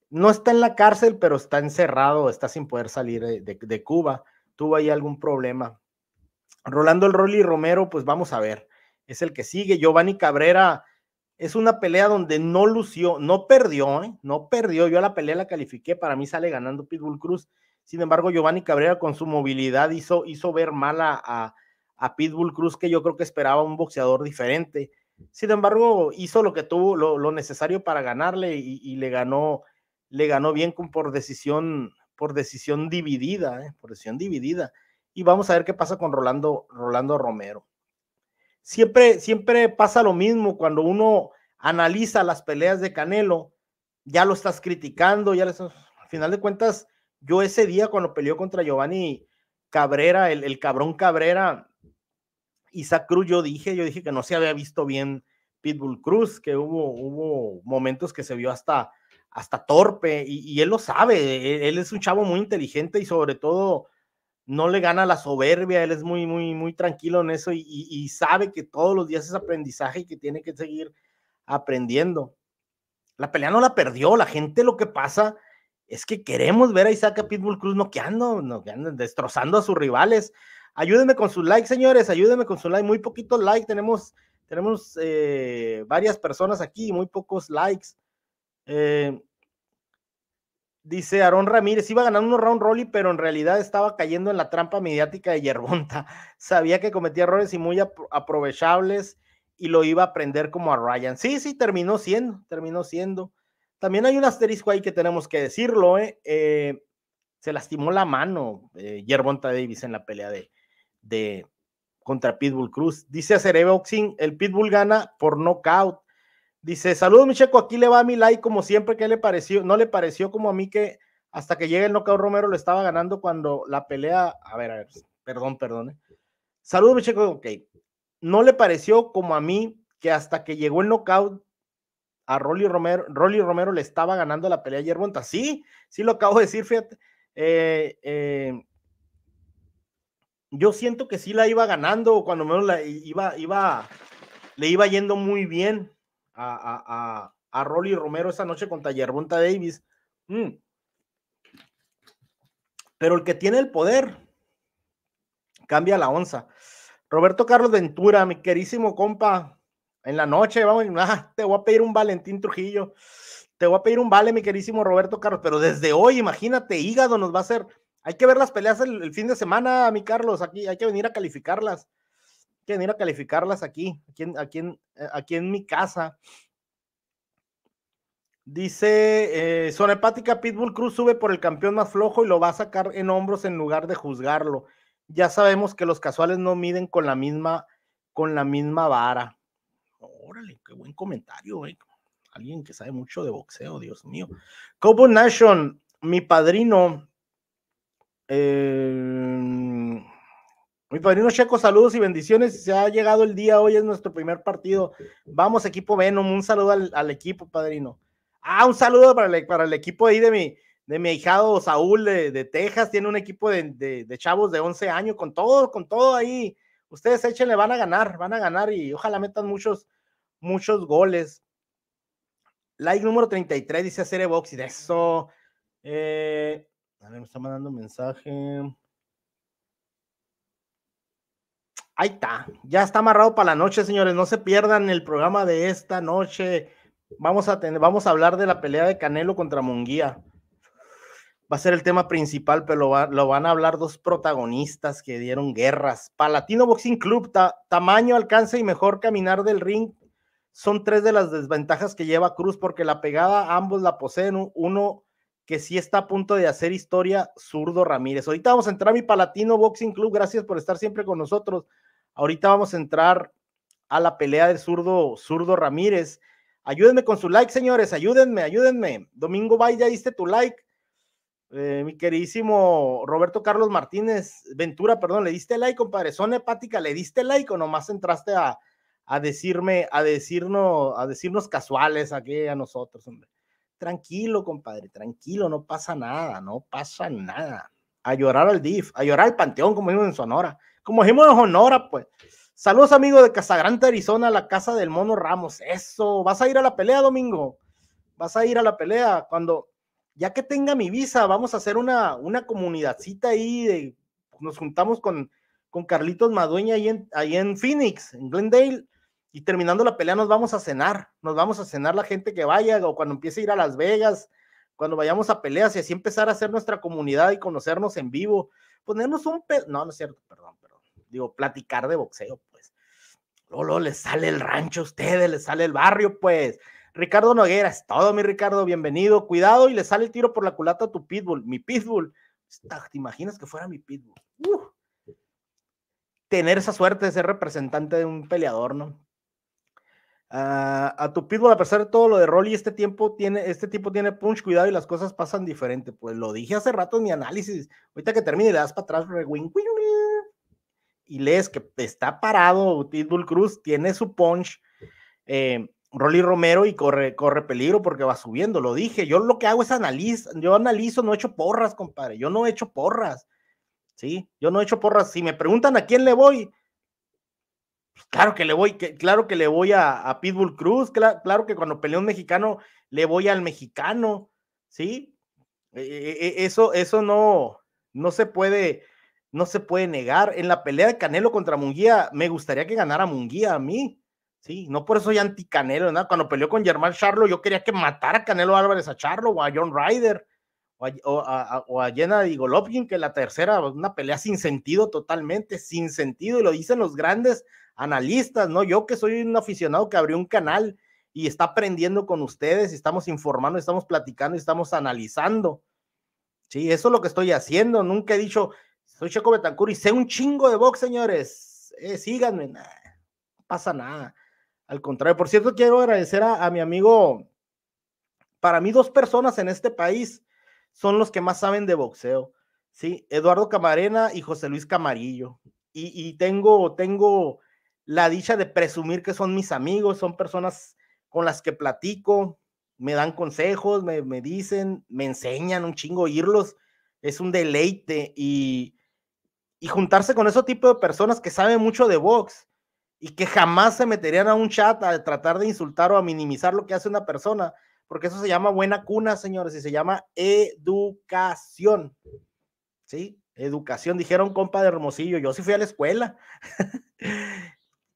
no está en la cárcel, pero está encerrado, está sin poder salir de, de Cuba. Tuvo ahí algún problema. Rolando el Rolly Romero, pues vamos a ver, es el que sigue. Giovanni Cabrera, es una pelea donde no lució, no perdió, ¿eh? no perdió. Yo la pelea la califiqué, para mí sale ganando Pitbull Cruz. Sin embargo, Giovanni Cabrera con su movilidad hizo, hizo ver mal a, a, Pitbull Cruz, que yo creo que esperaba un boxeador diferente. Sin embargo, hizo lo que tuvo, lo, necesario para ganarle y, le ganó, le ganó bien por decisión, por decisión dividida, ¿eh? por decisión dividida. Y vamos a ver qué pasa con Rolando, Rolando Romero siempre, siempre pasa lo mismo cuando uno analiza las peleas de Canelo, ya lo estás criticando, ya Al final de cuentas, yo ese día cuando peleó contra Giovanni Cabrera, el, cabrón Cabrera, Isaac Cruz, yo dije, yo dije que no se había visto bien Pitbull Cruz, que hubo, hubo momentos que se vio hasta, hasta torpe, y, él lo sabe, e, e, él, es un chavo muy inteligente y sobre todo no le gana la soberbia, él es muy, muy, muy tranquilo en eso y, sabe que todos los días es aprendizaje y que tiene que seguir aprendiendo. La pelea no la perdió, la gente lo que pasa es que queremos ver a Isaac a Pitbull Cruz noqueando, noqueando, destrozando a sus rivales. Ayúdenme con sus like, señores, ayúdenme con su like. Muy poquito like, tenemos, tenemos eh, varias personas aquí, muy pocos likes. Eh, Dice Aarón Ramírez, iba ganando un round rolly, pero en realidad estaba cayendo en la trampa mediática de Yerbonta. Sabía que cometía errores y muy aprovechables y lo iba a aprender como a Ryan. Sí, sí, terminó siendo, terminó siendo. También hay un asterisco ahí que tenemos que decirlo, ¿eh? eh se lastimó la mano eh, Yerbonta Davis en la pelea de, de contra Pitbull Cruz. Dice Cereboxing, el Pitbull gana por nocaut. Dice, saludos Micheco, aquí le va mi like como siempre, que le pareció? No le pareció como a mí que hasta que llegue el knockout Romero lo estaba ganando cuando la pelea, a ver, a ver, perdón, perdón. Saludos Micheco, ok. No le pareció como a mí que hasta que llegó el knockout a Rolly Romero, Rolly Romero le estaba ganando la pelea ayer Sí, sí lo acabo de decir, fíjate. Eh, eh, yo siento que sí la iba ganando, cuando menos la iba, iba, le iba yendo muy bien a, a, Rolly Romero esa noche contra Yerbonta Davis. Mm. Pero el que tiene el poder cambia la onza. Roberto Carlos Ventura, mi querísimo compa, en la noche, vamos, ah, te voy a pedir un Valentín Trujillo, te voy a pedir un vale, mi querísimo Roberto Carlos, pero desde hoy, imagínate, hígado nos va a hacer, hay que ver las peleas el fin de semana, mi Carlos, aquí hay que venir a calificarlas que venir a calificarlas aquí, aquí en, aquí eh, mi casa. Dice, eh, hepática, Pitbull Cruz sube por el campeón más flojo y lo va a sacar en hombros en lugar de juzgarlo. Ya sabemos que los casuales no miden con la misma, con la misma vara. Órale, qué buen comentario, eh. Alguien que sabe mucho de boxeo, Dios mío. Cobo Nation, mi padrino. Eh, mi padrino Checo, saludos y bendiciones. Se ha llegado el día, hoy es nuestro primer partido. Vamos, equipo Venom, un saludo al, equipo, padrino. Ah, un saludo para el, equipo ahí de mi, de mi hijado Saúl de, Texas. Tiene un equipo de, chavos de 11 años, con todo, con todo ahí. Ustedes échenle, van a ganar, van a ganar y ojalá metan muchos, muchos goles. Like número 33, dice Cerebox y de eso. Eh, a ver, me está mandando un mensaje. Ahí está, ya está amarrado para la noche, señores. No se pierdan el programa de esta noche. Vamos a tener, vamos a hablar de la pelea de Canelo contra Munguía. Va a ser el tema principal, pero lo, van a hablar dos protagonistas que dieron guerras. Palatino Boxing Club, tamaño, alcance y mejor caminar del ring son tres de las desventajas que lleva Cruz, porque la pegada ambos la poseen. Uno que sí está a punto de hacer historia, Zurdo Ramírez. Ahorita vamos a entrar a mi Palatino Boxing Club. Gracias por estar siempre con nosotros. Ahorita vamos a entrar a la pelea de zurdo, zurdo Ramírez. Ayúdenme con su like, señores, ayúdenme, ayúdenme. Domingo Bay, ya diste tu like. Eh, mi queridísimo Roberto Carlos Martínez Ventura, perdón, ¿le diste like, compadre? ¿Son hepática? ¿Le diste like o nomás entraste a, a decirme, a decirnos, a decirnos casuales aquí a nosotros, hombre? Tranquilo, compadre, tranquilo, no pasa nada, no pasa nada. A llorar al DIF, a llorar al Panteón, como vimos en Sonora como dijimos en Honora, pues. Saludos, amigos de Casagrande, Arizona, la casa del Mono Ramos. Eso, vas a ir a la pelea, Domingo. Vas a ir a la pelea. Cuando ya que tenga mi visa, vamos a hacer una, una comunidadcita ahí. nos juntamos con, con Carlitos Madueña ahí en, ahí en Phoenix, en Glendale. Y terminando la pelea, nos vamos a cenar. Nos vamos a cenar la gente que vaya o cuando empiece a ir a Las Vegas cuando vayamos a peleas y así empezar a hacer nuestra comunidad y conocernos en vivo, ponernos un... no, no es cierto, perdón digo, platicar de boxeo, pues. Lolo, le sale el rancho a ustedes, le sale el barrio, pues. Ricardo Noguera, es todo, mi Ricardo, bienvenido. Cuidado y le sale el tiro por la culata a tu pitbull, mi pitbull. ¿Te imaginas que fuera mi pitbull? Tener esa suerte de ser representante de un peleador, ¿no? Ah, a tu pitbull, a pesar de todo lo de Rolly, este tiempo tiene, este tipo tiene punch, cuidado y las cosas pasan diferente. Pues lo dije hace rato en mi análisis. Ahorita que termine, le das para atrás, re y lees que está parado Pitbull Cruz, tiene su punch, em, Rolly Romero y corre, corre peligro porque va subiendo, lo dije. Yo lo que hago es analizar, yo analizo, no he hecho porras, compadre, yo no he hecho porras, ¿sí? Yo no he hecho porras. Si me preguntan a quién le voy, pues claro que le voy, claro que le voy a, Pitbull Cruz, claro, que cuando pelea un mexicano, le voy al mexicano, ¿sí? E, e, e, eso, eso no, no se puede no se puede negar. En la pelea de Canelo contra Munguía, me gustaría que ganara Munguía a mí. Sí, no por eso soy anti-Canelo, ¿no? Cuando peleó con Germán Charlo, yo quería que matara a Canelo Álvarez a Charlo o a John Ryder o a, o a, Jenna Golovkin, que la tercera, una pelea sin sentido totalmente, sin sentido, y lo dicen los grandes analistas, ¿no? Yo que soy un aficionado que abrió un canal y está aprendiendo con ustedes, y estamos informando, estamos platicando, y estamos analizando. Sí, eso es lo que estoy haciendo. Nunca he dicho, soy Checo Betancur y sé un chingo de box, señores. Eh, síganme, pasa nada. Al contrario, por cierto, quiero agradecer a, mi amigo. Para mí, dos personas en este país son los que más saben de boxeo. Sí, Eduardo Camarena y José Luis Camarillo. Y, tengo, tengo la dicha de presumir que son mis amigos, son personas con las que platico, me dan consejos, me, me dicen, me enseñan un chingo oírlos. Es un deleite y y juntarse con ese tipo de personas que saben mucho de box y que jamás se meterían a un chat a tratar de insultar o a minimizar lo que hace una persona, porque eso se llama buena cuna, señores, y se llama educación. ¿Sí? Educación, dijeron compa de Hermosillo, yo sí fui a la escuela.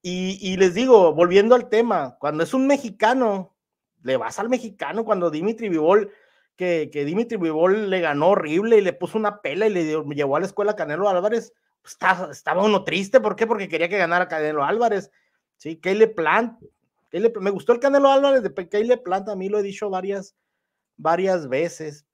y, y les digo, volviendo al tema, cuando es un mexicano, le vas al mexicano, cuando Dimitri Vivol que, que Dimitri Vivol le ganó horrible y le puso una pela y le llevó a la escuela Canelo Álvarez, pues, estaba uno triste. ¿Por qué? Porque quería que ganara Canelo Álvarez. Sí, Kayle Plant. me gustó el Canelo Álvarez de le Plant, a mí lo he dicho varias, varias veces.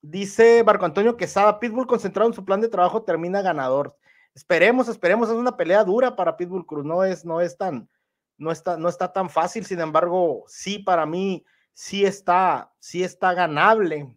Dice Marco Antonio Quesada, Pitbull concentrado en su plan de trabajo termina ganador. Esperemos, esperemos, es una pelea dura para Pitbull Cruz, no es, no es tan, no está, no está tan fácil, sin embargo, sí, para mí, sí está, sí está ganable.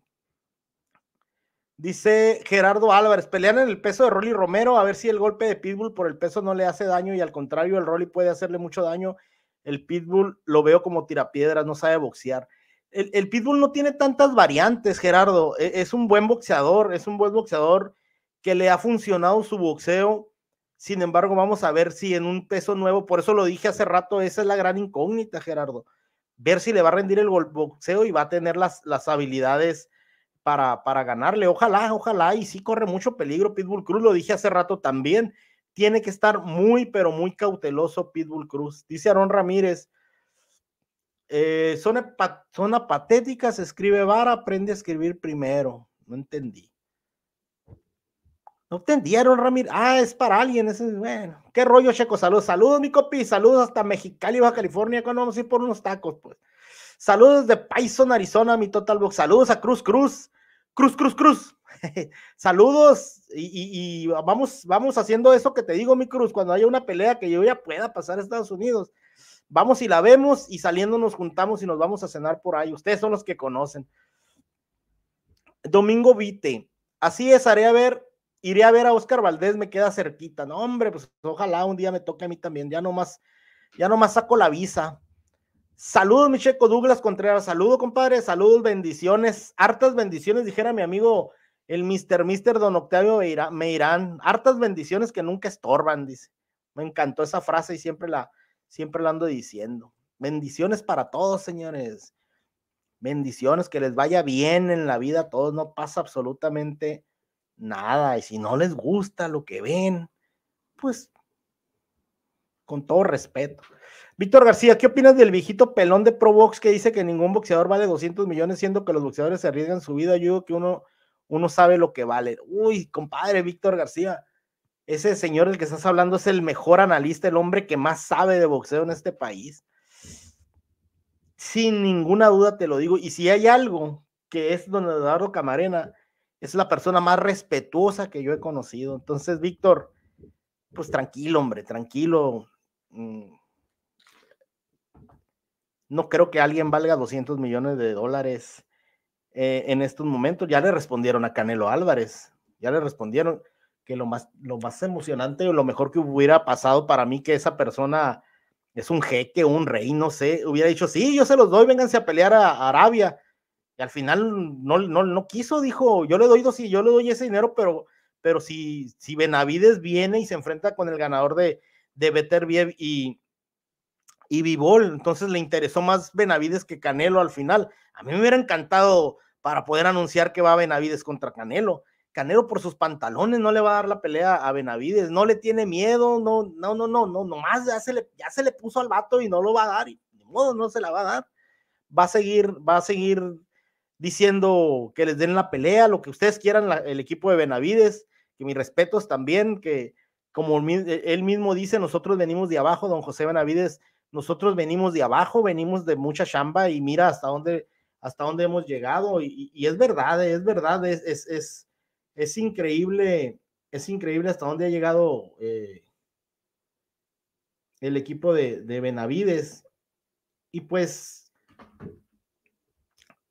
Dice Gerardo Álvarez, pelean en el peso de Rolly Romero, a ver si el golpe de Pitbull por el peso no le hace daño y al contrario, el Rolly puede hacerle mucho daño. El Pitbull lo veo como tirapiedras, no sabe boxear. El, Pitbull no tiene tantas variantes, Gerardo. E, es, un buen boxeador, es un buen boxeador que le ha funcionado su boxeo. Sin embargo, vamos a ver si en un peso nuevo, por eso lo dije hace rato, esa es la gran incógnita, Gerardo ver si le va a rendir el boxeo y va a tener las, las habilidades para, para ganarle. Ojalá, ojalá, y sí corre mucho peligro Pitbull Cruz, lo dije hace rato también. Tiene que estar muy, pero muy cauteloso Pitbull Cruz. Dice Aarón Ramírez, eh, son, son apatéticas, escribe Vara, aprende a escribir primero. No entendí. No entendieron, Ramiro. Ah, es para alguien. ese bueno, qué rollo, Checo. Saludos, saludos, mi copi. Saludos hasta Mexicali, Baja California. Cuando vamos a ir por unos tacos, pues. Saludos de Payson, Arizona, mi Total Box. Saludos a Cruz Cruz. Cruz, Cruz, Cruz. saludos. Y, vamos, vamos haciendo eso que te digo, mi Cruz. Cuando haya una pelea que yo ya pueda pasar a Estados Unidos, vamos y la vemos y saliendo nos juntamos y nos vamos a cenar por ahí. Ustedes son los que conocen. Domingo Vite. Así es, haré a ver iré a ver a Oscar Valdés, me queda cerquita. No, hombre, pues ojalá un día me toque a mí también. Ya más, ya nomás saco la visa. Saludos, mi Douglas Contreras. Saludos, compadre. Saludos, bendiciones. Hartas bendiciones, dijera mi amigo el Mister Mister Don Octavio Meirán. Hartas bendiciones que nunca estorban, dice. Me encantó esa frase y siempre la, siempre la ando diciendo. Bendiciones para todos, señores. Bendiciones, que les vaya bien en la vida a todos. No pasa absolutamente nada. Y si no les gusta lo que ven, pues con todo respeto. Víctor García, ¿qué opinas del viejito pelón de Probox que dice que ningún boxeador vale 200 millones, siendo que los boxeadores se arriesgan su vida? Yo digo que uno, uno sabe lo que vale. Uy, compadre, Víctor García, ese señor del que estás hablando es el mejor analista, el hombre que más sabe de boxeo en este país. Sin ninguna duda te lo digo. Y si hay algo que es don Eduardo Camarena, es la persona más respetuosa que yo he conocido. Entonces, Víctor, pues tranquilo, hombre, tranquilo. Mm. No creo que alguien valga 200 millones de dólares eh, en estos momentos. Ya le respondieron a Canelo Álvarez, ya le respondieron que lo más, lo más emocionante o lo mejor que hubiera pasado para mí que esa persona es un jeque, un rey, no sé, hubiera dicho, sí, yo se los doy, vénganse a pelear a Arabia al final no, no, no quiso, dijo, yo le doy dos y yo le doy ese dinero, pero, pero si, si Benavides viene y se enfrenta con el ganador de, de Better Viev y, y Vivol, entonces le interesó más Benavides que Canelo al final. A mí me hubiera encantado para poder anunciar que va Benavides contra Canelo. Canelo por sus pantalones no le va a dar la pelea a Benavides, no le tiene miedo, no, no, no, no, no, nomás ya se le, ya se le puso al vato y no lo va a dar, y de modo no se la va a dar. Va a seguir, va a seguir diciendo que les den la pelea, lo que ustedes quieran, el equipo de Benavides, que mis respetos también, que como e, él mismo dice, nosotros venimos de abajo, don José Benavides, nosotros venimos de abajo, venimos de mucha chamba y mira hasta dónde, hasta dónde hemos llegado y, eh, es verdad, es verdad, es, es, es, increíble, es increíble hasta dónde ha llegado eh, el equipo de Benavides y pues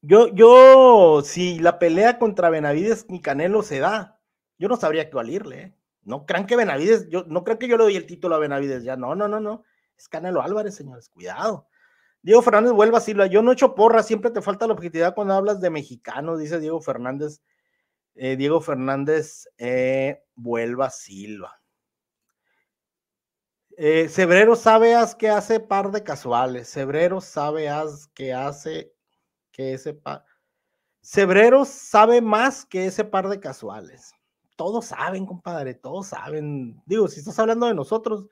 yo, yo, si la pelea contra Benavides y Canelo se da, yo no sabría qué valirle. ¿eh? No crean que Benavides, yo no creo que yo le doy el título a Benavides ya. No, no, no, no. Es Canelo Álvarez, señores, cuidado. Diego Fernández vuelva a Silva, Yo no echo porra, siempre te falta la objetividad cuando hablas de mexicanos, dice Diego Fernández. Eh, Diego Fernández eh, Vuelva Silva. Eh, sabe as que hace par de casuales. Cebrero sabe as que hace que ese par. Cebrero sabe más que ese par de casuales. Todos saben, compadre, todos saben. Digo, si estás hablando de nosotros,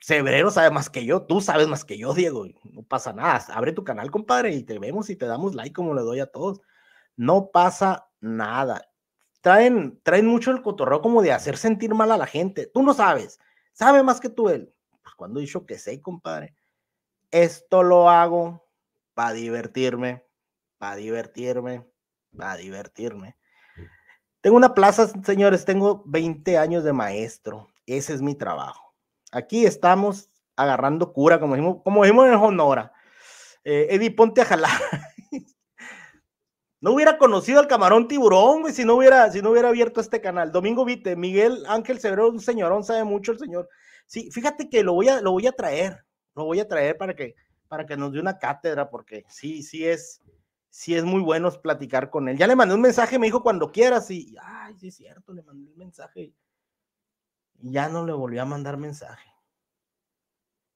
Cebrero sabe más que yo, tú sabes más que yo, Diego. No pasa nada. Abre tu canal, compadre, y te vemos y te damos like como le doy a todos. No pasa nada. Traen, traen mucho el cotorro como de hacer sentir mal a la gente. Tú no sabes. Sabe más que tú él. Pues cuando he dicho que sé, compadre. Esto lo hago para divertirme, para divertirme, para divertirme. Tengo una plaza, señores, tengo 20 años de maestro. Ese es mi trabajo. Aquí estamos agarrando cura, como dijimos, como dijimos en Honora. Eh, Eddie, ponte a jalar. no hubiera conocido al camarón tiburón, güey, si no hubiera, si no hubiera abierto este canal. Domingo Vite, Miguel Ángel Severo, un señorón, sabe mucho el señor. Sí, fíjate que lo voy a, lo voy a traer, lo voy a traer para que, para que nos dé una cátedra, porque sí, sí es, sí es muy bueno platicar con él. Ya le mandé un mensaje, me dijo cuando quieras, y ay, sí es cierto, le mandé un mensaje. Y ya no le volví a mandar mensaje.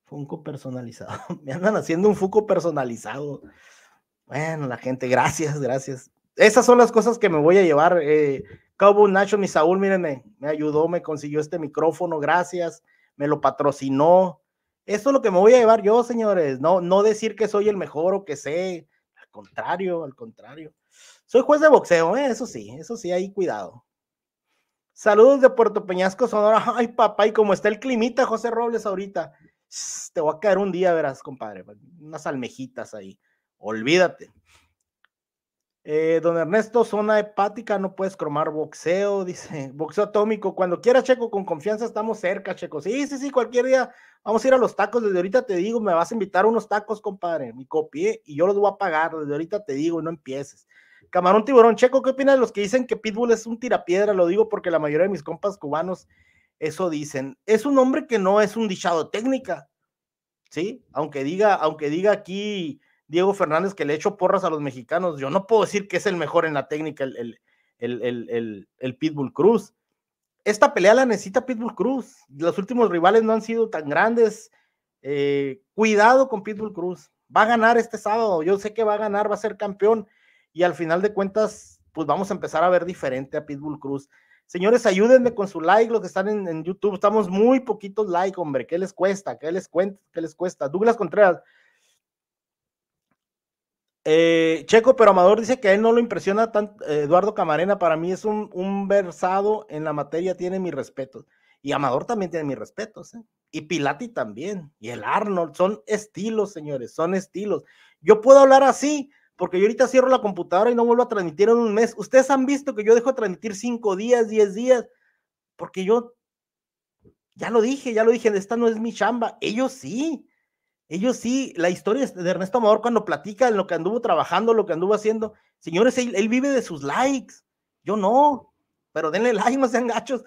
Funko personalizado. Me andan haciendo un Funko personalizado. Bueno, la gente, gracias, gracias. Esas son las cosas que me voy a llevar. Eh, Cabo Nacho, mi Saúl, mírenme, me ayudó, me consiguió este micrófono, gracias. Me lo patrocinó. Eso es lo que me voy a llevar yo, señores. No, no decir que soy el mejor o que sé. Al contrario, al contrario. Soy juez de boxeo, ¿eh? eso sí, eso sí, ahí cuidado. Saludos de Puerto Peñasco, Sonora. Ay, papá, y cómo está el climita, José Robles, ahorita. Te voy a caer un día, verás, compadre. Unas almejitas ahí. Olvídate. Eh, don Ernesto, zona hepática, no puedes cromar boxeo, dice. Boxeo atómico. Cuando quieras, Checo, con confianza estamos cerca, Checo. Sí, sí, sí, cualquier día Vamos a ir a los tacos, desde ahorita te digo, me vas a invitar unos tacos, compadre. mi copié ¿eh? y yo los voy a pagar, desde ahorita te digo, no empieces. Camarón Tiburón Checo, ¿qué opinas de los que dicen que Pitbull es un tirapiedra? Lo digo porque la mayoría de mis compas cubanos eso dicen. Es un hombre que no es un dichado técnica, ¿sí? Aunque diga, aunque diga aquí Diego Fernández que le echo porras a los mexicanos, yo no puedo decir que es el mejor en la técnica el, el, el Pitbull Cruz esta pelea la necesita Pitbull Cruz. Los últimos rivales no han sido tan grandes. Eh, cuidado con Pitbull Cruz. Va a ganar este sábado. Yo sé que va a ganar, va a ser campeón. Y al final de cuentas, pues vamos a empezar a ver diferente a Pitbull Cruz. Señores, ayúdenme con su like, los que están en, YouTube. Estamos muy poquitos like, hombre. ¿Qué les cuesta? ¿Qué les, ¿Qué les cuesta? Douglas Contreras, eh, Checo, pero Amador dice que a él no lo impresiona tanto. Eduardo Camarena, para mí es un, versado en la materia, tiene mis respetos. Y Amador también tiene mis respetos. ¿eh? Y Pilati también. Y el Arnold. Son estilos, señores. Son estilos. Yo puedo hablar así, porque yo ahorita cierro la computadora y no vuelvo a transmitir en un mes. Ustedes han visto que yo dejo de transmitir cinco días, diez días, porque yo ya lo dije, ya lo dije, esta no es mi chamba. Ellos sí. Ellos sí, la historia de Ernesto Amador cuando platica lo que anduvo trabajando, lo que anduvo haciendo. Señores, él, vive de sus likes. Yo no. Pero denle like, no sean gachos.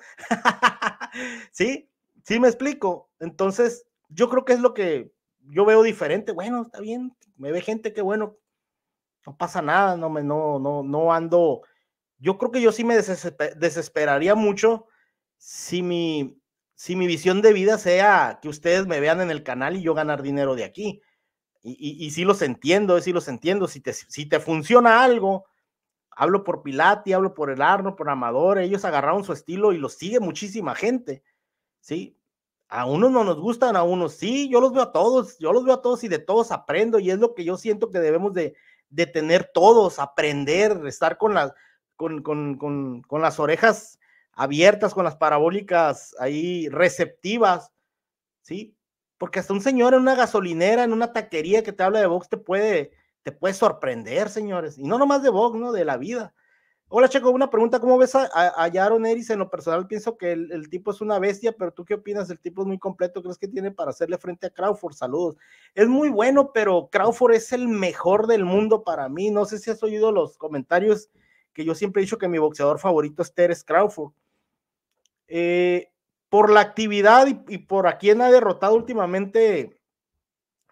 ¿Sí? ¿Sí me explico? Entonces, yo creo que es lo que yo veo diferente. Bueno, está bien. Me ve gente que, bueno, no pasa nada. No, me, no, no, no ando. Yo creo que yo sí me desesperaría mucho si mi, si mi visión de vida sea que ustedes me vean en el canal y yo ganar dinero de aquí. Y, si los entiendo, si los entiendo. Si te, si te funciona algo, hablo por Pilati, hablo por el Arno, por Amador, ellos agarraron su estilo y los sigue muchísima gente, ¿sí? A unos no nos gustan, a unos sí, yo los veo a todos, yo los veo a todos y de todos aprendo y es lo que yo siento que debemos de, tener todos, aprender, estar con, con, con las orejas abiertas, con las parabólicas ahí receptivas, ¿sí? Porque hasta un señor en una gasolinera, en una taquería que te habla de box, te puede, te puede sorprender, señores. Y no nomás de box, ¿no? De la vida. Hola, Checo, una pregunta. ¿Cómo ves a, a Yaron Eris? En lo personal pienso que el, tipo es una bestia, pero ¿tú qué opinas? El tipo es muy completo. ¿Crees que tiene para hacerle frente a Crawford? Saludos. Es muy bueno, pero Crawford es el mejor del mundo para mí. No sé si has oído los comentarios que yo siempre he dicho que mi boxeador favorito es Teres Crawford. Eh, por la actividad y, por a quién ha derrotado últimamente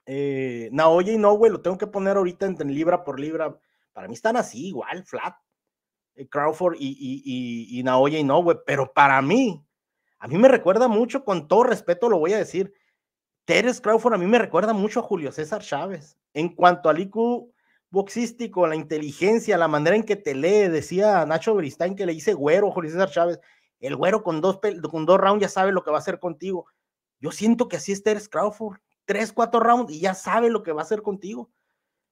eh, Naoya y Nowe. lo tengo que poner ahorita en, libra por libra. Para mí están así, igual, flat. Eh, Crawford y, Naoya y, y pero para mí, a mí me recuerda mucho, con todo respeto lo voy a decir, Teres Crawford a mí me recuerda mucho a Julio César Chávez. En cuanto al IQ boxístico, la inteligencia, la manera en que te lee, decía Nacho Beristain que le hice güero Julio César Chávez. El güero con dos, con dos rounds ya sabe lo que va a hacer contigo. Yo siento que así es Teres Crawford. Tres, cuatro rounds y ya sabe lo que va a hacer contigo.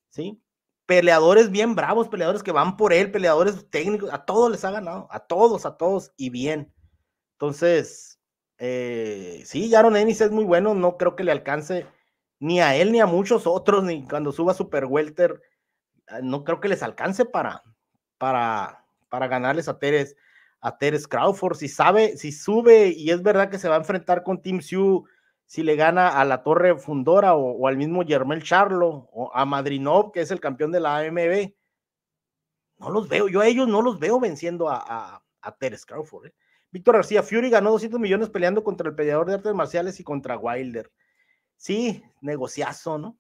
¿Sí? Peleadores bien bravos, peleadores que van por él, peleadores técnicos, a todos les ha ganado, a todos, a todos, y bien. Entonces, eh, sí, Aaron Ennis es muy bueno, no creo que le alcance ni a él ni a muchos otros, ni cuando suba Super Welter, ah, no creo que les alcance para, para, para ganarles a Teres a Teres Crawford, si sabe, si sube y es verdad que se va a enfrentar con Team Sioux, si le gana a la Torre Fundora o, al mismo Yermel Charlo o a Madrinov, que es el campeón de la AMB. No los veo, yo a ellos no los veo venciendo a, a, Teres Crawford. ¿eh? Víctor García Fury ganó 200 millones peleando contra el peleador de artes marciales y contra Wilder. Sí, negociazo, ¿no?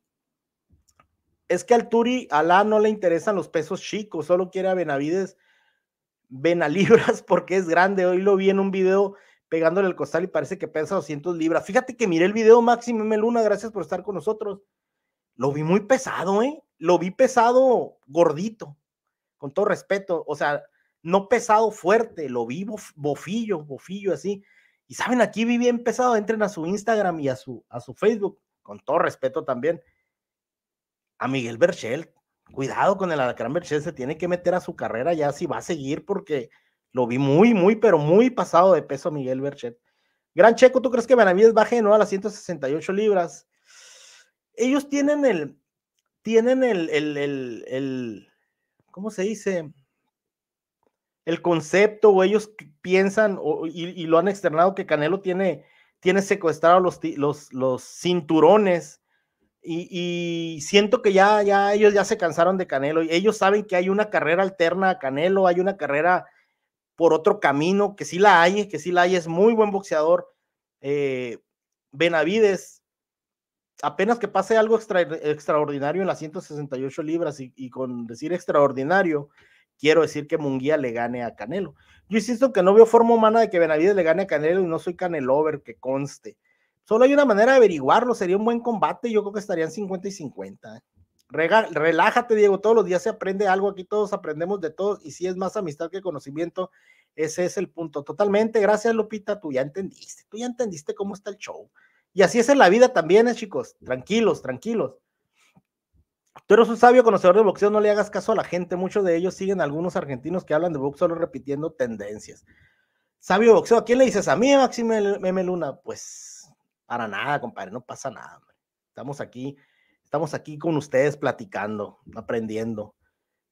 Es que al Turi, la no le interesan los pesos chicos, solo quiere a Benavides Ven a libras porque es grande. Hoy lo vi en un video pegándole el costal y parece que pesa 200 libras. Fíjate que miré el video, Máximo Meluna, gracias por estar con nosotros. Lo vi muy pesado, ¿eh? Lo vi pesado gordito, con todo respeto. O sea, no pesado fuerte, lo vi bofillo, bofillo así. Y saben, aquí vi bien pesado, entren a su Instagram y a su, a su Facebook, con todo respeto también, a Miguel Berchelt cuidado con el Alacrán Berchet, se tiene que meter a su carrera ya si va a seguir, porque lo vi muy, muy, pero muy pasado de peso Miguel Berchet. Gran Checo, ¿tú crees que Benavides baje de a las 168 libras? Ellos tienen el, tienen el, el, el, el ¿cómo se dice? El concepto, o ellos piensan, y, lo han externado, que Canelo tiene, tiene secuestrado los, los, los cinturones y, siento que ya, ya ellos ya se cansaron de Canelo. Ellos saben que hay una carrera alterna a Canelo, hay una carrera por otro camino, que sí la hay, que sí la hay, es muy buen boxeador. Eh, Benavides, apenas que pase algo extraordinario en las 168 libras y, y, con decir extraordinario, quiero decir que Munguía le gane a Canelo. Yo insisto que no veo forma humana de que Benavides le gane a Canelo y no soy Canelover, que conste. Solo hay una manera de averiguarlo, sería un buen combate, yo creo que estarían 50 y 50. relájate, Diego, todos los días se aprende algo, aquí todos aprendemos de todos y si es más amistad que conocimiento, ese es el punto. Totalmente, gracias Lupita, tú ya entendiste, tú ya entendiste cómo está el show. Y así es en la vida también, ¿eh, chicos, tranquilos, tranquilos. Tú eres un sabio conocedor de boxeo, no le hagas caso a la gente, muchos de ellos siguen algunos argentinos que hablan de boxeo solo repitiendo tendencias. Sabio boxeo, ¿a quién le dices? A mí, Maxime Meme Luna, pues para nada, compadre, no pasa nada. Estamos aquí, estamos aquí con ustedes platicando, aprendiendo.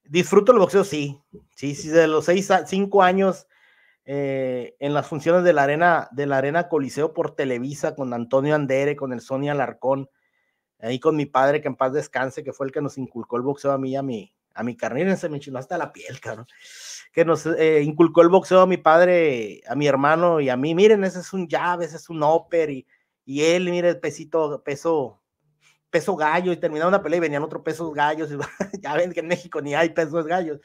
Disfruto el boxeo, sí. Sí, sí, de los seis cinco años eh, en las funciones de la arena, de la arena Coliseo por Televisa con Antonio Andere, con el Sonia Alarcón, ahí con mi padre que en paz descanse, que fue el que nos inculcó el boxeo a mí a mi, a mi carnero, se me enchiló hasta la piel, cabrón, que nos eh, inculcó el boxeo a mi padre, a mi hermano y a mí, miren, ese es un llave ese es un óper, y y él, mire, el pesito, peso, peso gallo, y terminaba una pelea y venían otros pesos gallos. ya ven que en México ni hay pesos gallos.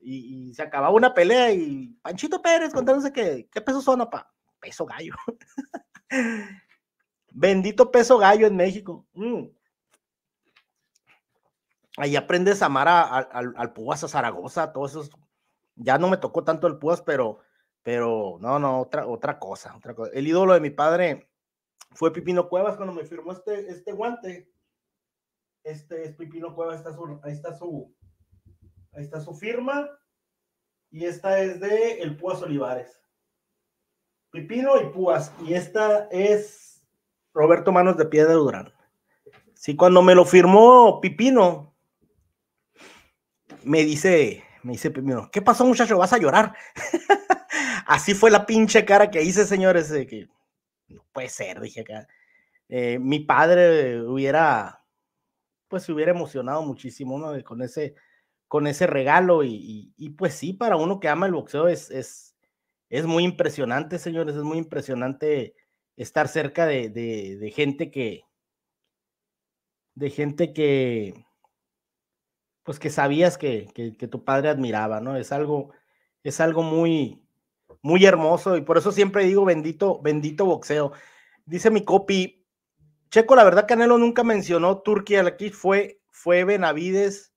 Y, se acababa una pelea y Panchito Pérez contándose que, ¿qué pesos son, papá? Peso gallo. Bendito peso gallo en México. Mm. Ahí aprendes a amar al, al a Zaragoza, todos esos. Ya no me tocó tanto el Púas, pero, pero no, no, otra, otra cosa, otra cosa. El ídolo de mi padre fue Pipino Cuevas cuando me firmó este, este guante. Este es Pipino Cuevas, está su, ahí está su, ahí está su firma. Y esta es de El Púas Olivares. Pipino y Púas. Y esta es Roberto Manos de Piedra Durán. Sí, cuando me lo firmó Pipino, me dice, me dice Pipino, ¿qué pasó muchacho? ¿Vas a llorar? Así fue la pinche cara que hice, señores, que puede ser, dije acá. Eh, mi padre hubiera, pues se hubiera emocionado muchísimo con, ese, con ese regalo y, pues sí, para uno que ama el boxeo es, es, muy impresionante, señores, es muy impresionante estar cerca de, gente que, de gente que, pues que sabías que, que, tu padre admiraba, ¿no? Es algo, es algo muy, muy hermoso y por eso siempre digo bendito, bendito boxeo. Dice mi copy, Checo, la verdad que Canelo nunca mencionó Turquía, aquí fue, fue Benavides.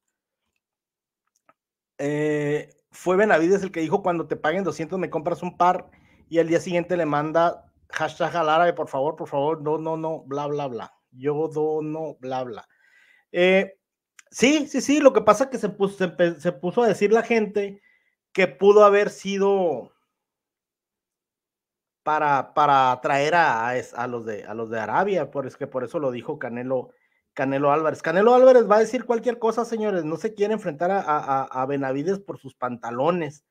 Eh, fue Benavides el que dijo cuando te paguen 200 me compras un par y al día siguiente le manda hashtag al árabe, por favor, por favor, no, no, no, bla, bla, bla. Yo no bla, bla. Eh, sí, sí, sí, lo que pasa es que se se, se puso a decir la gente que pudo haber sido para, atraer traer a, a, los de, a los de Arabia, por, es que por eso lo dijo Canelo, Canelo Álvarez. Canelo Álvarez va a decir cualquier cosa, señores, no se quiere enfrentar a, Benavides por sus pantalones.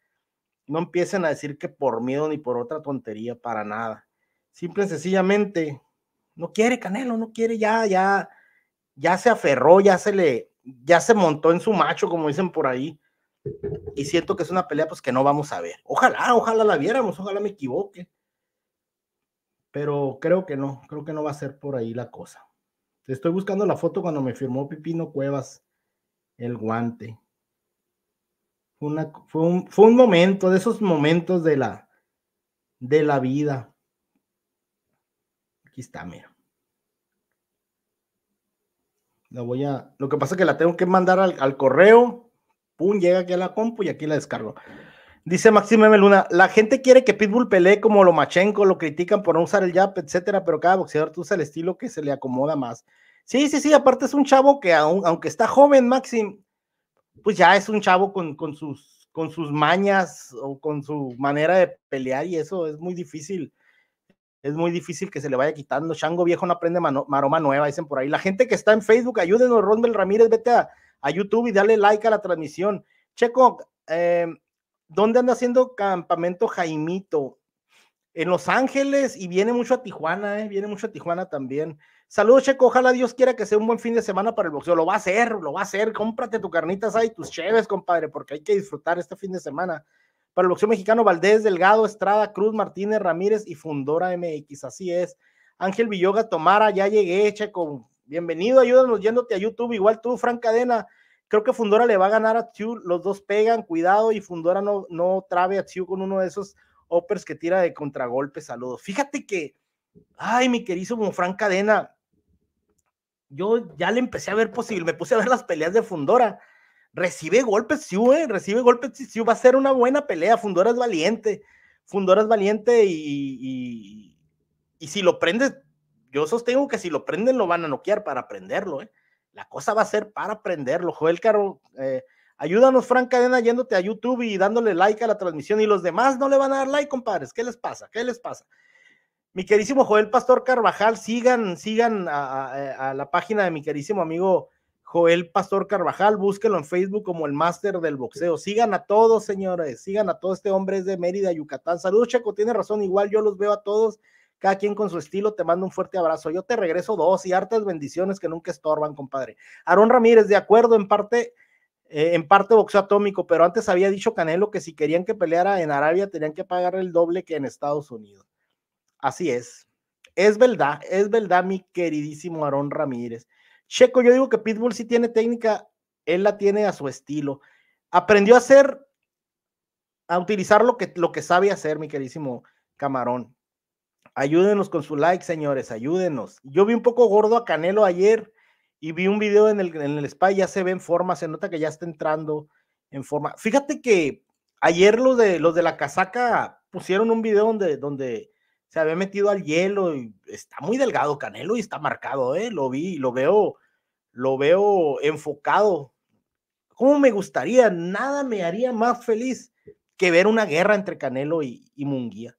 No empiecen a decir que por miedo ni por otra tontería, para nada. Simple y sencillamente, no quiere Canelo, no quiere, ya, ya, ya se aferró, ya se le, ya se montó en su macho, como dicen por ahí. Y siento que es una pelea pues que no vamos a ver. Ojalá, ojalá la viéramos, ojalá me equivoque pero creo que no, creo que no va a ser por ahí la cosa. Estoy buscando la foto cuando me firmó Pipino Cuevas el guante. fue, un, momento, de esos momentos de la, de la vida. Aquí está, mira. La voy a. Lo que pasa es que la tengo que mandar al, al correo. Pum, llega aquí a la compu y aquí la descargo. Dice Maxime Meluna, la gente quiere que Pitbull pelee como lo Lomachenko, lo critican por no usar el jab, etcétera, pero cada boxeador usa el estilo que se le acomoda más. Sí, sí, sí, aparte es un chavo que aunque está joven, Maxim, pues ya es un chavo con, sus, con sus mañas o con su manera de pelear y eso es muy difícil. Es muy difícil que se le vaya quitando. Chango viejo no aprende maroma nueva, dicen por ahí. La gente que está en Facebook, ayúdenos, Rosmel Ramírez, vete a, a YouTube y dale like a la transmisión. Checo, eh, ¿Dónde anda haciendo campamento Jaimito? En Los Ángeles y viene mucho a Tijuana, ¿eh? viene mucho a Tijuana también. Saludos, Checo. Ojalá Dios quiera que sea un buen fin de semana para el boxeo. Lo va a hacer, lo va a hacer. Cómprate tu carnita y tus cheves, compadre, porque hay que disfrutar este fin de semana. Para el boxeo mexicano, Valdés, Delgado, Estrada, Cruz, Martínez, Ramírez y Fundora MX. Así es. Ángel Villoga, Tomara, ya llegué, Checo. Bienvenido, ayúdanos yéndote a YouTube. Igual tú, Fran Cadena. Creo que Fundora le va a ganar a Tiu, los dos pegan, cuidado, y Fundora no, no trabe a Tiu con uno de esos Opers que tira de contragolpes. saludos. Fíjate que, ay, mi querido Fran Cadena, yo ya le empecé a ver posible, me puse a ver las peleas de Fundora. Recibe golpes, Siu, eh, recibe golpes, Siu, va a ser una buena pelea, Fundora es valiente, Fundora es valiente y, y, y si lo prende, yo sostengo que si lo prenden lo van a noquear para prenderlo, eh la cosa va a ser para aprenderlo. Joel Caro, eh, ayúdanos, Frank Cadena, yéndote a YouTube y dándole like a la transmisión. Y los demás no le van a dar like, compadres. ¿Qué les pasa? ¿Qué les pasa? Mi querísimo Joel Pastor Carvajal, sigan, sigan a, la página de mi querísimo amigo Joel Pastor Carvajal, búsquenlo en Facebook como el máster del boxeo. Sigan a todos, señores, sigan a todo este hombre, es de Mérida, Yucatán. Saludos, chico. tiene razón, igual yo los veo a todos cada quien con su estilo, te mando un fuerte abrazo. Yo te regreso dos y hartas bendiciones que nunca estorban, compadre. Aarón Ramírez, de acuerdo, en parte, eh, en parte boxeo atómico, pero antes había dicho Canelo que si querían que peleara en Arabia tenían que pagar el doble que en Estados Unidos. Así es. Es verdad, es verdad, mi queridísimo Aarón Ramírez. Checo, yo digo que Pitbull sí tiene técnica, él la tiene a su estilo. Aprendió a hacer, a utilizar lo que, lo que sabe hacer, mi queridísimo camarón. Ayúdenos con su like, señores, ayúdenos. Yo vi un poco gordo a Canelo ayer y vi un video en el, en el spa, ya se ve en forma, se nota que ya está entrando en forma. Fíjate que ayer los de, los de la casaca pusieron un video donde, donde se había metido al hielo y está muy delgado Canelo y está marcado, ¿eh? Lo vi, lo veo, lo veo enfocado. ¿Cómo me gustaría? Nada me haría más feliz que ver una guerra entre Canelo y, y Munguía.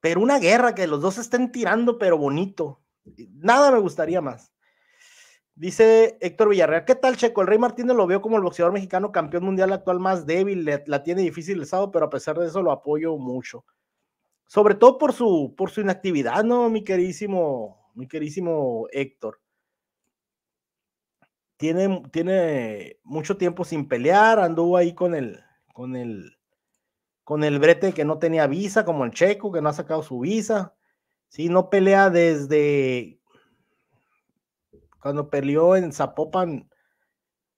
Pero una guerra que los dos estén tirando, pero bonito. Nada me gustaría más. Dice Héctor Villarreal, ¿qué tal Checo? El Rey Martínez lo veo como el boxeador mexicano campeón mundial actual más débil, la tiene difícil el sábado, pero a pesar de eso lo apoyo mucho. Sobre todo por su, por su inactividad, ¿no? Mi querísimo mi querísimo Héctor. Tiene, tiene mucho tiempo sin pelear, anduvo ahí con el, con el, con el brete que no tenía visa, como el checo que no ha sacado su visa. si no pelea desde cuando peleó en Zapopan.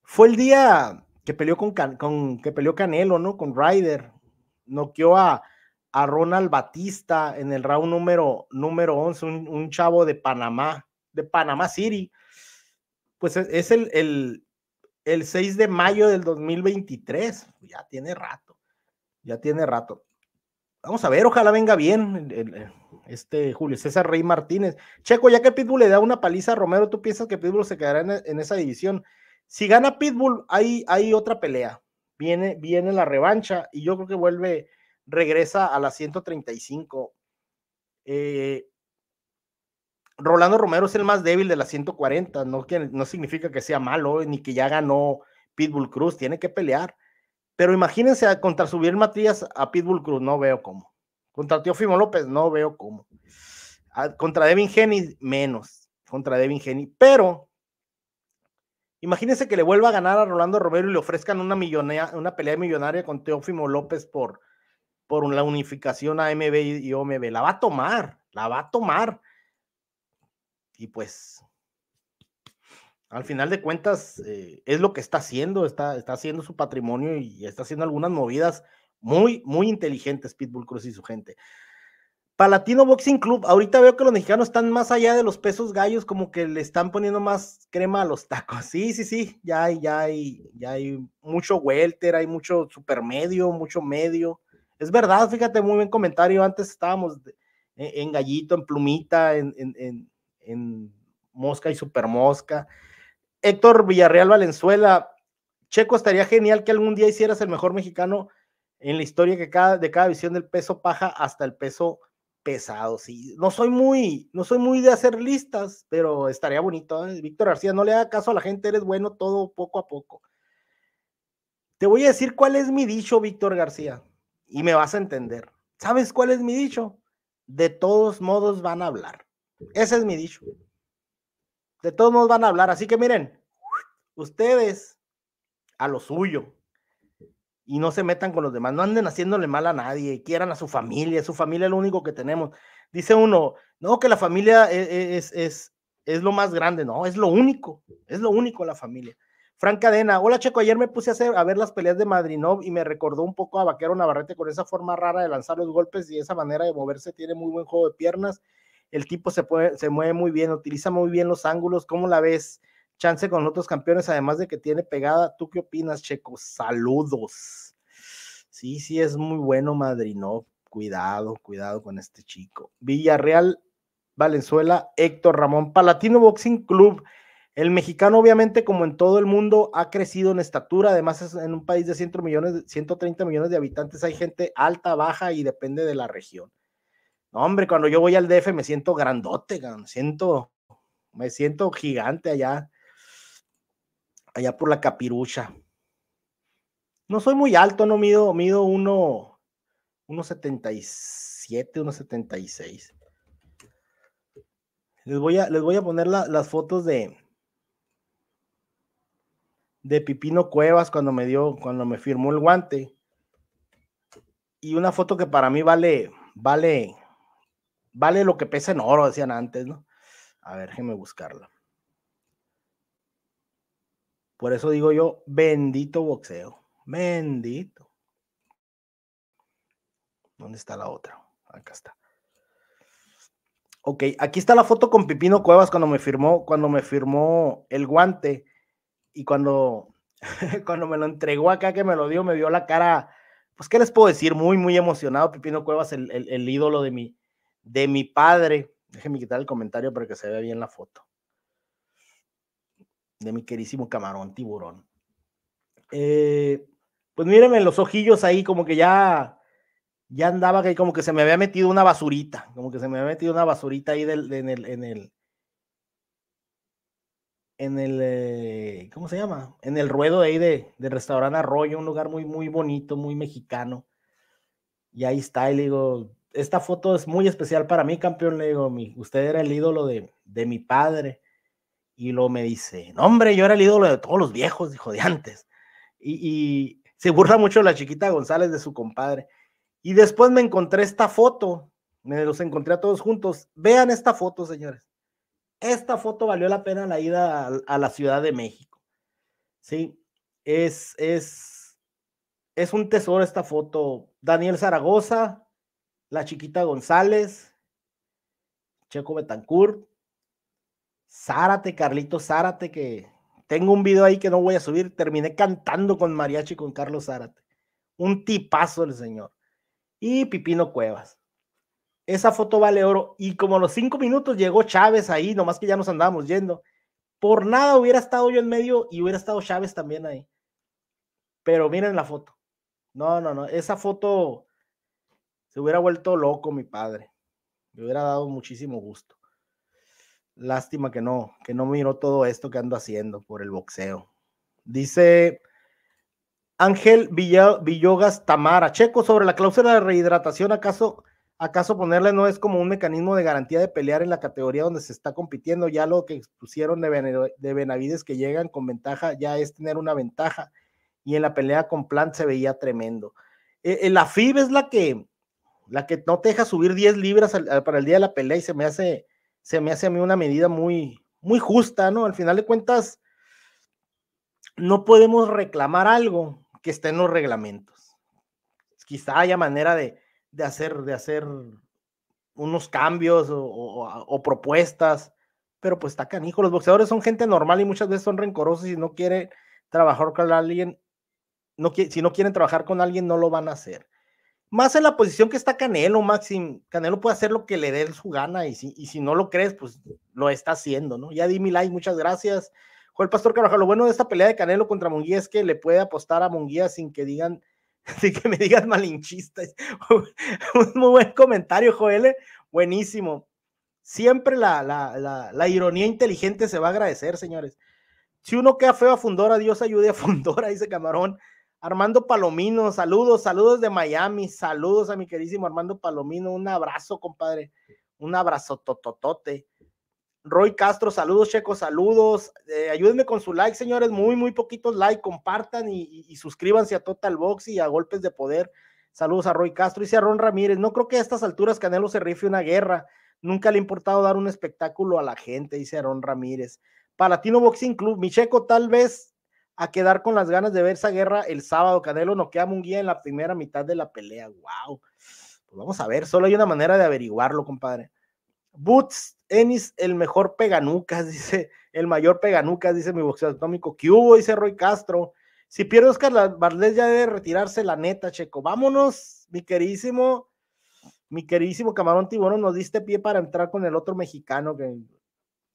Fue el día que peleó con, que peleó Canelo, ¿no? Con Ryder. Noqueó a, a Ronald Batista en el round número, número 11, un, chavo de Panamá, de Panamá City. Pues es, el, el, el 6 de mayo del 2023, ya tiene rato. Ya tiene rato. Vamos a ver, ojalá venga bien este Julio César Rey Martínez. Checo, ya que Pitbull le da una paliza a Romero, ¿tú piensas que Pitbull se quedará en, esa división? Si gana Pitbull, hay, hay otra pelea. Viene, viene la revancha y yo creo que vuelve, regresa a la 135. Eh, Rolando Romero es el más débil de la 140, no, que, no significa que sea malo ni que ya ganó Pitbull Cruz, tiene que pelear. Pero imagínense contra subir Matías a Pitbull Cruz, no veo cómo. Contra Teófimo López, no veo cómo. Ah, contra Devin Geni, menos. Contra Devin Geni. Pero imagínense que le vuelva a ganar a Rolando Romero y le ofrezcan una, una pelea millonaria con Teófimo López por, por la unificación AMB y OMB. La va a tomar, la va a tomar. Y pues al final de cuentas, eh, es lo que está haciendo, está, está haciendo su patrimonio y está haciendo algunas movidas muy, muy inteligentes Pitbull Cruz y su gente. Palatino Boxing Club, ahorita veo que los mexicanos están más allá de los pesos gallos, como que le están poniendo más crema a los tacos. Sí, sí, sí, ya hay, ya hay, ya hay mucho welter, hay mucho supermedio, mucho medio. Es verdad, fíjate, muy buen comentario. Antes estábamos e, en, gallito, en plumita, en, en, mosca y supermosca. mosca Héctor Villarreal Valenzuela, Checo, estaría genial que algún día hicieras el mejor mexicano en la historia que cada, de cada visión del peso paja hasta el peso pesado. Sí, no soy muy, no soy muy de hacer listas, pero estaría bonito. ¿eh? Víctor García, no le haga caso a la gente, eres bueno todo poco a poco. Te voy a decir cuál es mi dicho, Víctor García, y me vas a entender. ¿Sabes cuál es mi dicho? De todos modos van a hablar. Ese es mi dicho. De todos modos van a hablar, así que miren, ustedes a lo suyo y no se metan con los demás, no anden haciéndole mal a nadie, quieran a su familia, su familia es lo único que tenemos. Dice uno, no, que la familia e, e, es, es, es, lo más grande, no, es lo único, es lo único la familia. Frank Cadena, hola Checo, ayer me puse a, a ver las peleas de Madrinov y me recordó un poco a Vaquero Navarrete con esa forma rara de lanzar los golpes y esa manera de moverse, tiene muy buen juego de piernas el tipo se, puede, se mueve muy bien, utiliza muy bien los ángulos, ¿cómo la ves? Chance con otros campeones, además de que tiene pegada. ¿Tú qué opinas, Checo? Saludos. Sí, sí, es muy bueno, Madrino. Cuidado, cuidado con este chico. Villarreal, Valenzuela, Héctor Ramón, Palatino Boxing Club. El mexicano, obviamente, como en todo el mundo, ha crecido en estatura. Además, es en un país de 100 millones, 130 millones de habitantes hay gente alta, baja y depende de la región hombre, cuando yo voy al DF me siento grandote, me siento, me siento gigante allá, allá por la capirucha. No soy muy alto, no mido, mido uno, 1.77, 1.76. Les voy a, les voy a poner las fotos de, de Pipino Cuevas cuando me dio, cuando me firmó el guante. Y una foto que para mí vale, vale vale lo que pesa en oro, decían antes, ¿no? A ver, déjeme buscarla. Por eso digo yo, bendito boxeo, bendito. ¿Dónde está la otra? Acá está. Ok, aquí está la foto con Pipino Cuevas cuando me firmó, cuando me firmó el guante y cuando, cuando me lo entregó acá que me lo dio, me vio la cara, pues qué les puedo decir, muy, muy emocionado. Pipino Cuevas, el, el, el ídolo de mi, de mi padre. Déjenme quitar el comentario para que se vea bien la foto. De mi querísimo camarón tiburón. Eh, pues mírenme los ojillos ahí, como que ya, ya andaba, que como que se me había metido una basurita, como que se me había metido una basurita ahí del, en el, en el, en el, eh, ¿cómo se llama? En el ruedo ahí de, del restaurante Arroyo, un lugar muy, muy bonito, muy mexicano. Y ahí está, y le digo, esta foto es muy especial para mí, campeón. Le digo, mi, usted era el ídolo de, mi padre. Y lo me dice, no, hombre, yo era el ídolo de todos los viejos, dijo, de antes. Y, y se burla mucho la chiquita González de su compadre. Y después me encontré esta foto, me los encontré a todos juntos. Vean esta foto, señores. Esta foto valió la pena la ida a, a la Ciudad de México. Sí, es, es, es un tesoro esta foto. Daniel Zaragoza, la chiquita González, Checo Betancourt, Zárate, Carlito Zárate, que tengo un video ahí que no voy a subir, terminé cantando con mariachi con Carlos Zárate. Un tipazo el señor. Y Pipino Cuevas. Esa foto vale oro. Y como a los cinco minutos llegó Chávez ahí, nomás que ya nos andábamos yendo. Por nada hubiera estado yo en medio y hubiera estado Chávez también ahí. Pero miren la foto. No, no, no. Esa foto se hubiera vuelto loco mi padre. Me hubiera dado muchísimo gusto. Lástima que no, que no miró todo esto que ando haciendo por el boxeo. Dice Ángel Villogas Tamara, checo sobre la cláusula de rehidratación, ¿acaso, ¿acaso ponerle no es como un mecanismo de garantía de pelear en la categoría donde se está compitiendo? Ya lo que expusieron de, Benavides que llegan con ventaja, ya es tener una ventaja. Y en la pelea con Plant se veía tremendo. E, la FIB es la que, la que no te deja subir 10 libras para el día de la pelea y se me hace, se me hace a mí una medida muy, muy justa, ¿no? Al final de cuentas, no podemos reclamar algo que esté en los reglamentos. Quizá haya manera de, hacer, de hacer unos cambios o, propuestas, pero pues está canijo. Los boxeadores son gente normal y muchas veces son rencorosos y no quieren trabajar con alguien, no, si no quieren trabajar con alguien, no lo van a hacer más en la posición que está Canelo, Maxim. Canelo puede hacer lo que le dé su gana y si, y si no lo crees, pues lo está haciendo, ¿no? Ya di mi like, muchas gracias. Joel Pastor Carvajal, lo bueno de esta pelea de Canelo contra Munguía es que le puede apostar a Munguía sin que digan, sin que me digan malinchistas, Un muy buen comentario, Joel. ¿eh? Buenísimo. Siempre la, la, la, la ironía inteligente se va a agradecer, señores. Si uno queda feo a Fundora, Dios ayude a Fundora, dice Camarón. Armando Palomino, saludos, saludos de Miami, saludos a mi querísimo Armando Palomino, un abrazo, compadre, un abrazo tototote. Roy Castro, saludos, Checo, saludos. Eh, ayúdenme con su like, señores, muy, muy poquitos like, compartan y, suscríbanse a Total Box y a Golpes de Poder. Saludos a Roy Castro. y a Ramírez, no creo que a estas alturas Canelo se rife una guerra. Nunca le ha importado dar un espectáculo a la gente, dice Aaron Ramírez. Palatino Boxing Club, Micheco, tal vez a quedar con las ganas de ver esa guerra el sábado. Canelo no queda un guía en la primera mitad de la pelea. ¡Wow! Pues vamos a ver, solo hay una manera de averiguarlo, compadre. Boots Ennis, el mejor peganucas, dice, el mayor peganucas, dice mi boxeo atómico. ¿Qué hubo? Dice Roy Castro. Si pierde Oscar Valdés ya debe retirarse, la neta, Checo. Vámonos, mi queridísimo, mi queridísimo Camarón Tiburón, nos diste pie para entrar con el otro mexicano que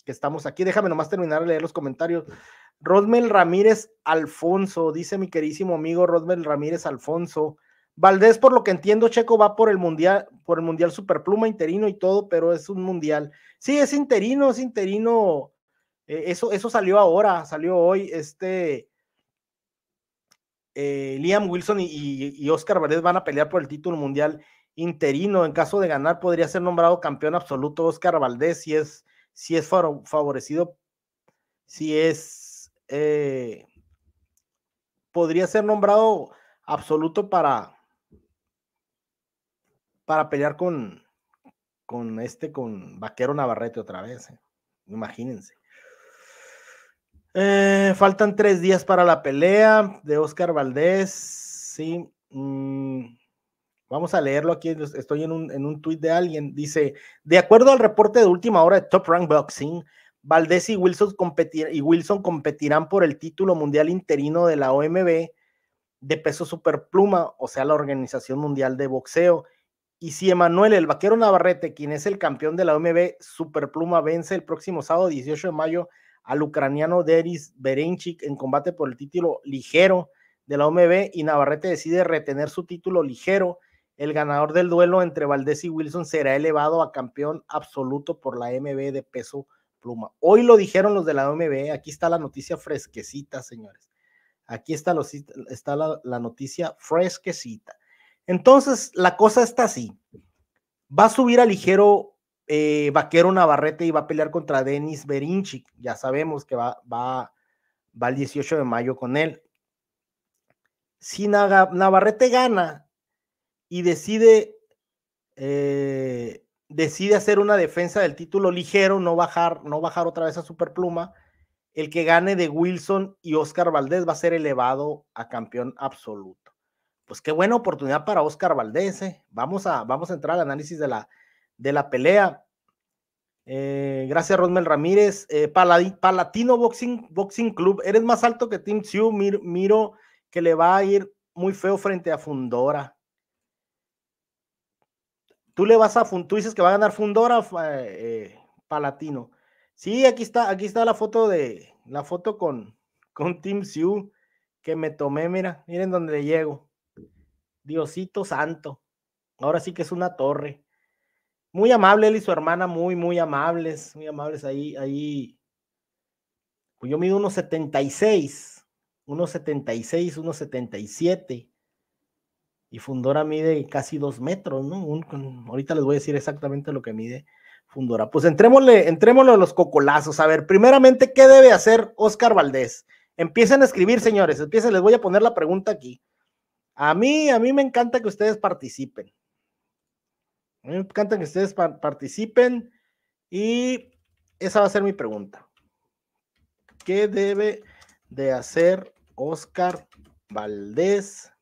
que estamos aquí. Déjame nomás terminar de leer los comentarios. Rodmel Ramírez Alfonso, dice mi querísimo amigo Rodmel Ramírez Alfonso. Valdés, por lo que entiendo, Checo va por el mundial, por el mundial superpluma interino y todo, pero es un mundial. Sí, es interino, es interino. Eh, eso, eso salió ahora, salió hoy. Este eh, Liam Wilson y, y Oscar Valdés van a pelear por el título mundial interino. En caso de ganar, podría ser nombrado campeón absoluto Oscar Valdés si es si es favorecido, si es, eh, podría ser nombrado absoluto para, para pelear con, con este, con Vaquero Navarrete otra vez. Eh, imagínense. Eh, faltan tres días para la pelea de Oscar Valdés. Sí. Mm, Vamos a leerlo aquí, estoy en un, tuit de alguien. Dice, de acuerdo al reporte de última hora de Top Rank Boxing, Valdés y Wilson, competir, y Wilson competirán por el título mundial interino de la OMB de peso superpluma, o sea, la Organización Mundial de Boxeo. Y si Emanuel, el vaquero Navarrete, quien es el campeón de la OMB Superpluma, vence el próximo sábado 18 de mayo al ucraniano Deris Berenchik en combate por el título ligero de la OMB y Navarrete decide retener su título ligero, el ganador del duelo entre Valdés y Wilson será elevado a campeón absoluto por la MB de peso pluma. Hoy lo dijeron los de la MB, aquí está la noticia fresquecita, señores. Aquí está, la, noticia fresquecita. Entonces, la cosa está así. Va a subir a ligero eh, Vaquero Navarrete y va a pelear contra Denis Berinchik. Ya sabemos que va, va, va el 18 de mayo con él. Si Navarrete gana, y decide, eh, decide hacer una defensa del título ligero, no bajar, no bajar otra vez a Superpluma. El que gane de Wilson y Oscar Valdés va a ser elevado a campeón absoluto. Pues qué buena oportunidad para Oscar Valdés. Eh. Vamos, a, vamos a entrar al análisis de la, de la pelea. Eh, gracias, Rosmel Ramírez. Palatino Boxing, Boxing Club, eres más alto que Tim Xiu. miro que le va a ir muy feo frente a Fundora tú le vas a, tú dices que va a ganar Fundora eh, eh, Palatino. Sí, aquí está, aquí está la foto de, la foto con, con Tim Sioux que me tomé, mira, miren dónde le llego. Diosito santo. Ahora sí que es una torre. Muy amable él y su hermana, muy, muy amables, muy amables ahí, ahí. Pues yo mido unos 76, unos 76, unos 77. Y Fundora mide casi dos metros, ¿no? ahorita les voy a decir exactamente lo que mide Fundora. Pues entrémosle, entrémosle a los cocolazos. A ver, primeramente, ¿qué debe hacer Oscar Valdés? Empiecen a escribir, señores. Empiecen, les voy a poner la pregunta aquí. A mí, a mí me encanta que ustedes participen. A mí me encanta que ustedes participen. Y esa va a ser mi pregunta. ¿Qué debe de hacer Oscar Valdés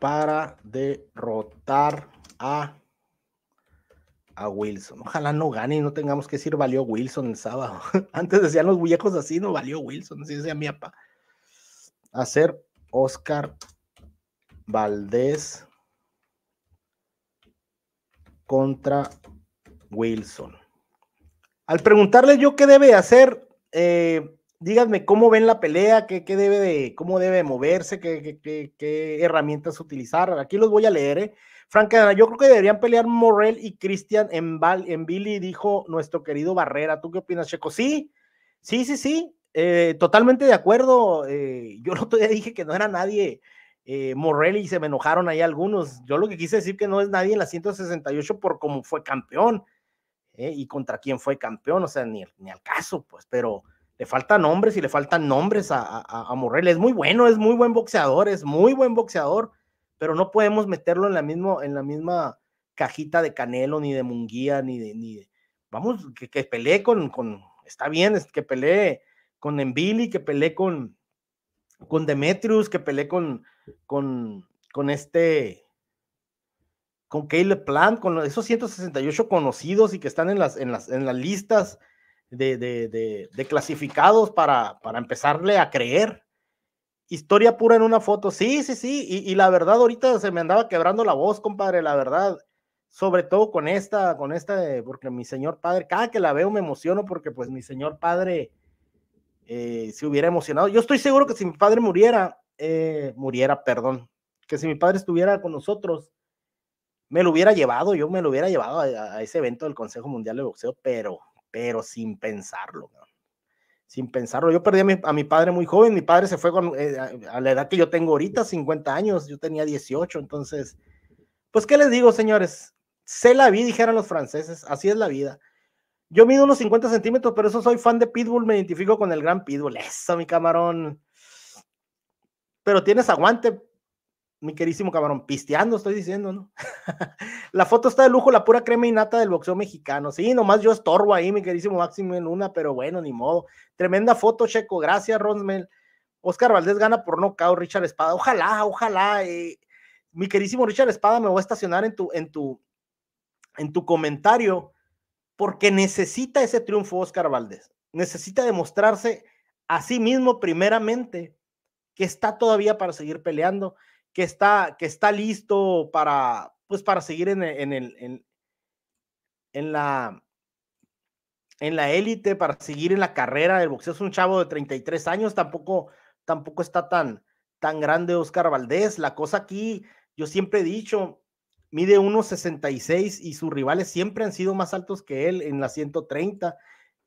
para derrotar a, a Wilson. Ojalá no gane y no tengamos que decir valió Wilson el sábado. Antes decían los viejos así, no valió Wilson, así decía mi Hacer Oscar Valdés contra Wilson. Al preguntarle yo qué debe hacer, eh, díganme cómo ven la pelea, qué, debe de, cómo debe moverse, qué, qué, herramientas utilizar. Aquí los voy a leer, ¿eh? Frank, yo creo que deberían pelear Morrell y Cristian en, en Billy, dijo nuestro querido Barrera. ¿Tú qué opinas, Checo? Sí, sí, sí, sí, eh, totalmente de acuerdo. Eh, yo el otro día dije que no era nadie eh, Morrell y se me enojaron ahí algunos. Yo lo que quise decir que no es nadie en la 168 por cómo fue campeón ¿eh? y contra quién fue campeón, o sea, ni, ni al caso, pues, pero le faltan hombres y le faltan nombres a, a, Morrell. Es muy bueno, es muy buen boxeador, es muy buen boxeador, pero no podemos meterlo en la, mismo, en la misma cajita de Canelo, ni de Munguía, ni de... Ni Vamos, que, que pelee con, con, Está bien, que pelee con Envili, que pelee con, con Demetrius, que peleé con, con, con este con Caleb Plant, con esos 168 conocidos y que están en las, en las, en las listas, de, de, de, clasificados para, para, empezarle a creer. Historia pura en una foto. Sí, sí, sí. Y, la verdad, ahorita se me andaba quebrando la voz, compadre, la verdad. Sobre todo con esta, con esta, porque mi señor padre, cada que la veo me emociono porque pues mi señor padre eh, se hubiera emocionado. Yo estoy seguro que si mi padre muriera, eh, muriera, perdón, que si mi padre estuviera con nosotros, me lo hubiera llevado, yo me lo hubiera llevado a ese evento del Consejo Mundial de Boxeo, pero pero sin pensarlo, sin pensarlo. Yo perdí a mi, padre muy joven, mi padre se fue con, eh, a, la edad que yo tengo ahorita, 50 años, yo tenía 18, entonces, pues, ¿qué les digo, señores? se la vida, dijeron los franceses, así es la vida. Yo mido unos 50 centímetros, pero eso soy fan de Pitbull, me identifico con el gran Pitbull, eso, mi camarón. Pero tienes aguante, mi querísimo cabrón, pisteando, estoy diciendo, ¿no? la foto está de lujo, la pura crema y nata del boxeo mexicano. Sí, nomás yo estorbo ahí, mi querísimo Máximo en una, pero bueno, ni modo. Tremenda foto, Checo. Gracias, Rosmel. Oscar Valdés gana por no nocaut, Richard Espada. Ojalá, ojalá. Eh. Mi querísimo Richard Espada, me voy a estacionar en tu, en tu, en tu comentario, porque necesita ese triunfo Oscar Valdés. Necesita demostrarse a sí mismo primeramente que está todavía para seguir peleando que está, que está listo para, pues, para seguir en, en, el, en, la en la élite, para seguir en la carrera del boxeo. Es un chavo de 33 años, tampoco, tampoco está tan, tan grande Oscar Valdés. La cosa aquí, yo siempre he dicho, mide 1,66 y sus rivales siempre han sido más altos que él en la 130.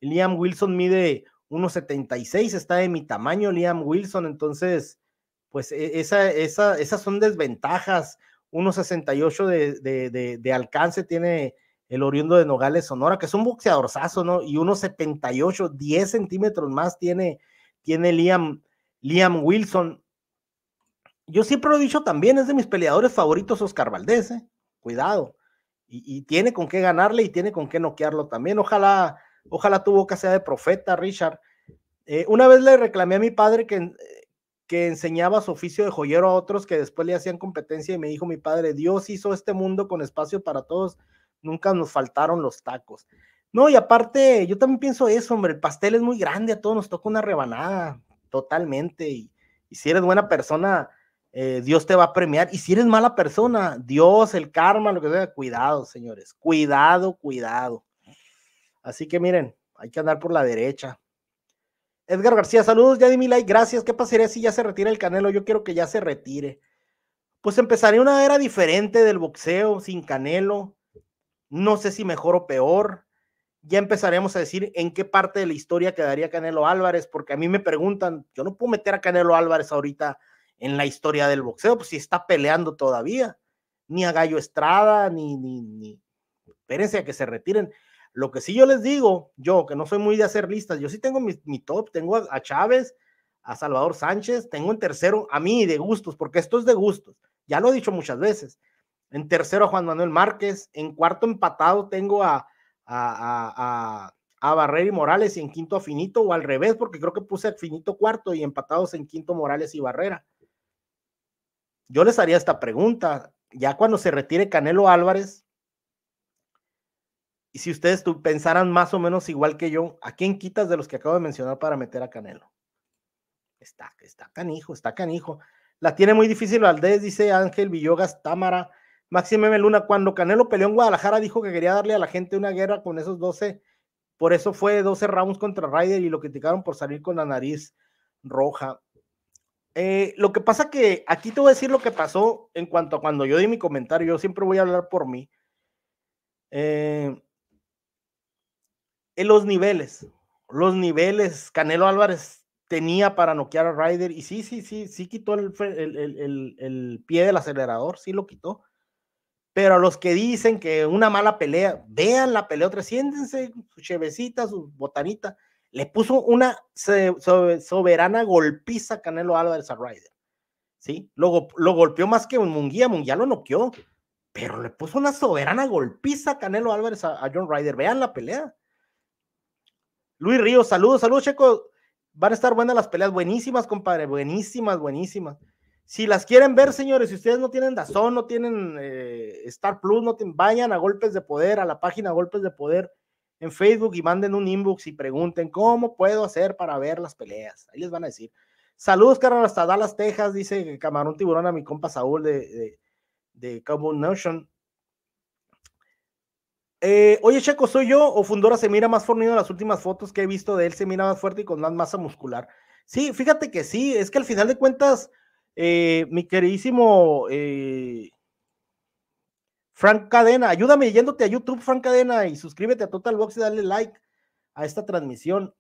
Liam Wilson mide 1,76, está de mi tamaño Liam Wilson, entonces pues e, esa, esas son desventajas. unos de, de, de, alcance tiene el oriundo de Nogales, Sonora, que es un boxeadorzazo, ¿no? Y unos 78, 10 centímetros más tiene, tiene Liam, Liam Wilson. Yo siempre lo he dicho también, es de mis peleadores favoritos Oscar Valdés, ¿eh? Cuidado. Y, tiene con qué ganarle y tiene con qué noquearlo también. Ojalá, ojalá tu boca sea de profeta, Richard. Eh, una vez le reclamé a mi padre que que enseñaba su oficio de joyero a otros que después le hacían competencia y me dijo mi padre, Dios hizo este mundo con espacio para todos, nunca nos faltaron los tacos. No, y aparte, yo también pienso eso, hombre, el pastel es muy grande, a todos nos toca una rebanada, totalmente, y, si eres buena persona, eh, Dios te va a premiar, y si eres mala persona, Dios, el karma, lo que sea, cuidado, señores, cuidado, cuidado. Así que miren, hay que andar por la derecha. Edgar García, saludos, ya di mi like, gracias. ¿Qué pasaría si ya se retira el Canelo? Yo quiero que ya se retire. Pues empezaría una era diferente del boxeo sin Canelo. No sé si mejor o peor. Ya empezaremos a decir en qué parte de la historia quedaría Canelo Álvarez, porque a mí me preguntan, yo no puedo meter a Canelo Álvarez ahorita en la historia del boxeo, pues si está peleando todavía. Ni a Gallo Estrada, ni, ni, ni. Espérense a que se retiren. Lo que sí yo les digo, yo que no soy muy de hacer listas, yo sí tengo mi, top, tengo a, Chávez, a Salvador Sánchez, tengo en tercero a mí de gustos, porque esto es de gustos, ya lo he dicho muchas veces. En tercero a Juan Manuel Márquez, en cuarto empatado tengo a, a, a, Barrera y Morales y en quinto a Finito, o al revés, porque creo que puse Finito cuarto y empatados en quinto Morales y Barrera. Yo les haría esta pregunta, ya cuando se retire Canelo Álvarez, y si ustedes pensaran más o menos igual que yo, ¿a quién quitas de los que acabo de mencionar para meter a Canelo? Está, está canijo, está canijo. La tiene muy difícil Valdés, dice Ángel Villogas Támara. Máximo Meluna. Luna, cuando Canelo peleó en Guadalajara, dijo que quería darle a la gente una guerra con esos 12. Por eso fue 12 rounds contra Ryder y lo criticaron por salir con la nariz roja. Eh, lo que pasa que aquí te voy a decir lo que pasó en cuanto a cuando yo di mi comentario. Yo siempre voy a hablar por mí. Eh, en los niveles, los niveles, Canelo Álvarez tenía para noquear a Ryder y sí, sí, sí, sí quitó el, el, pie del acelerador, sí lo quitó. Pero a los que dicen que una mala pelea, vean la pelea, otra, siéntense, su chevecita, su botanita. Le puso una soberana golpiza Canelo Álvarez a Ryder. ¿Sí? Lo, lo golpeó más que Munguía, Munguía lo noqueó, pero le puso una soberana golpiza Canelo Álvarez a John Ryder. Vean la pelea. Luis Ríos, saludos, saludos, Checo. Van a estar buenas las peleas, buenísimas, compadre, buenísimas, buenísimas. Si las quieren ver, señores, si ustedes no tienen Dazón, no tienen eh, Star Plus, no vayan a Golpes de Poder, a la página Golpes de Poder en Facebook y manden un inbox y pregunten cómo puedo hacer para ver las peleas. Ahí les van a decir. Saludos, Carlos, hasta Dallas, Texas, dice Camarón Tiburón a mi compa Saúl de, de, de Cowboy Notion. Eh, oye, Checo, ¿soy yo o Fundora se mira más fornido en las últimas fotos que he visto de él? Se mira más fuerte y con más masa muscular. Sí, fíjate que sí, es que al final de cuentas, eh, mi queridísimo eh, Frank Cadena, ayúdame yéndote a YouTube, Frank Cadena, y suscríbete a Total Box y dale like a esta transmisión.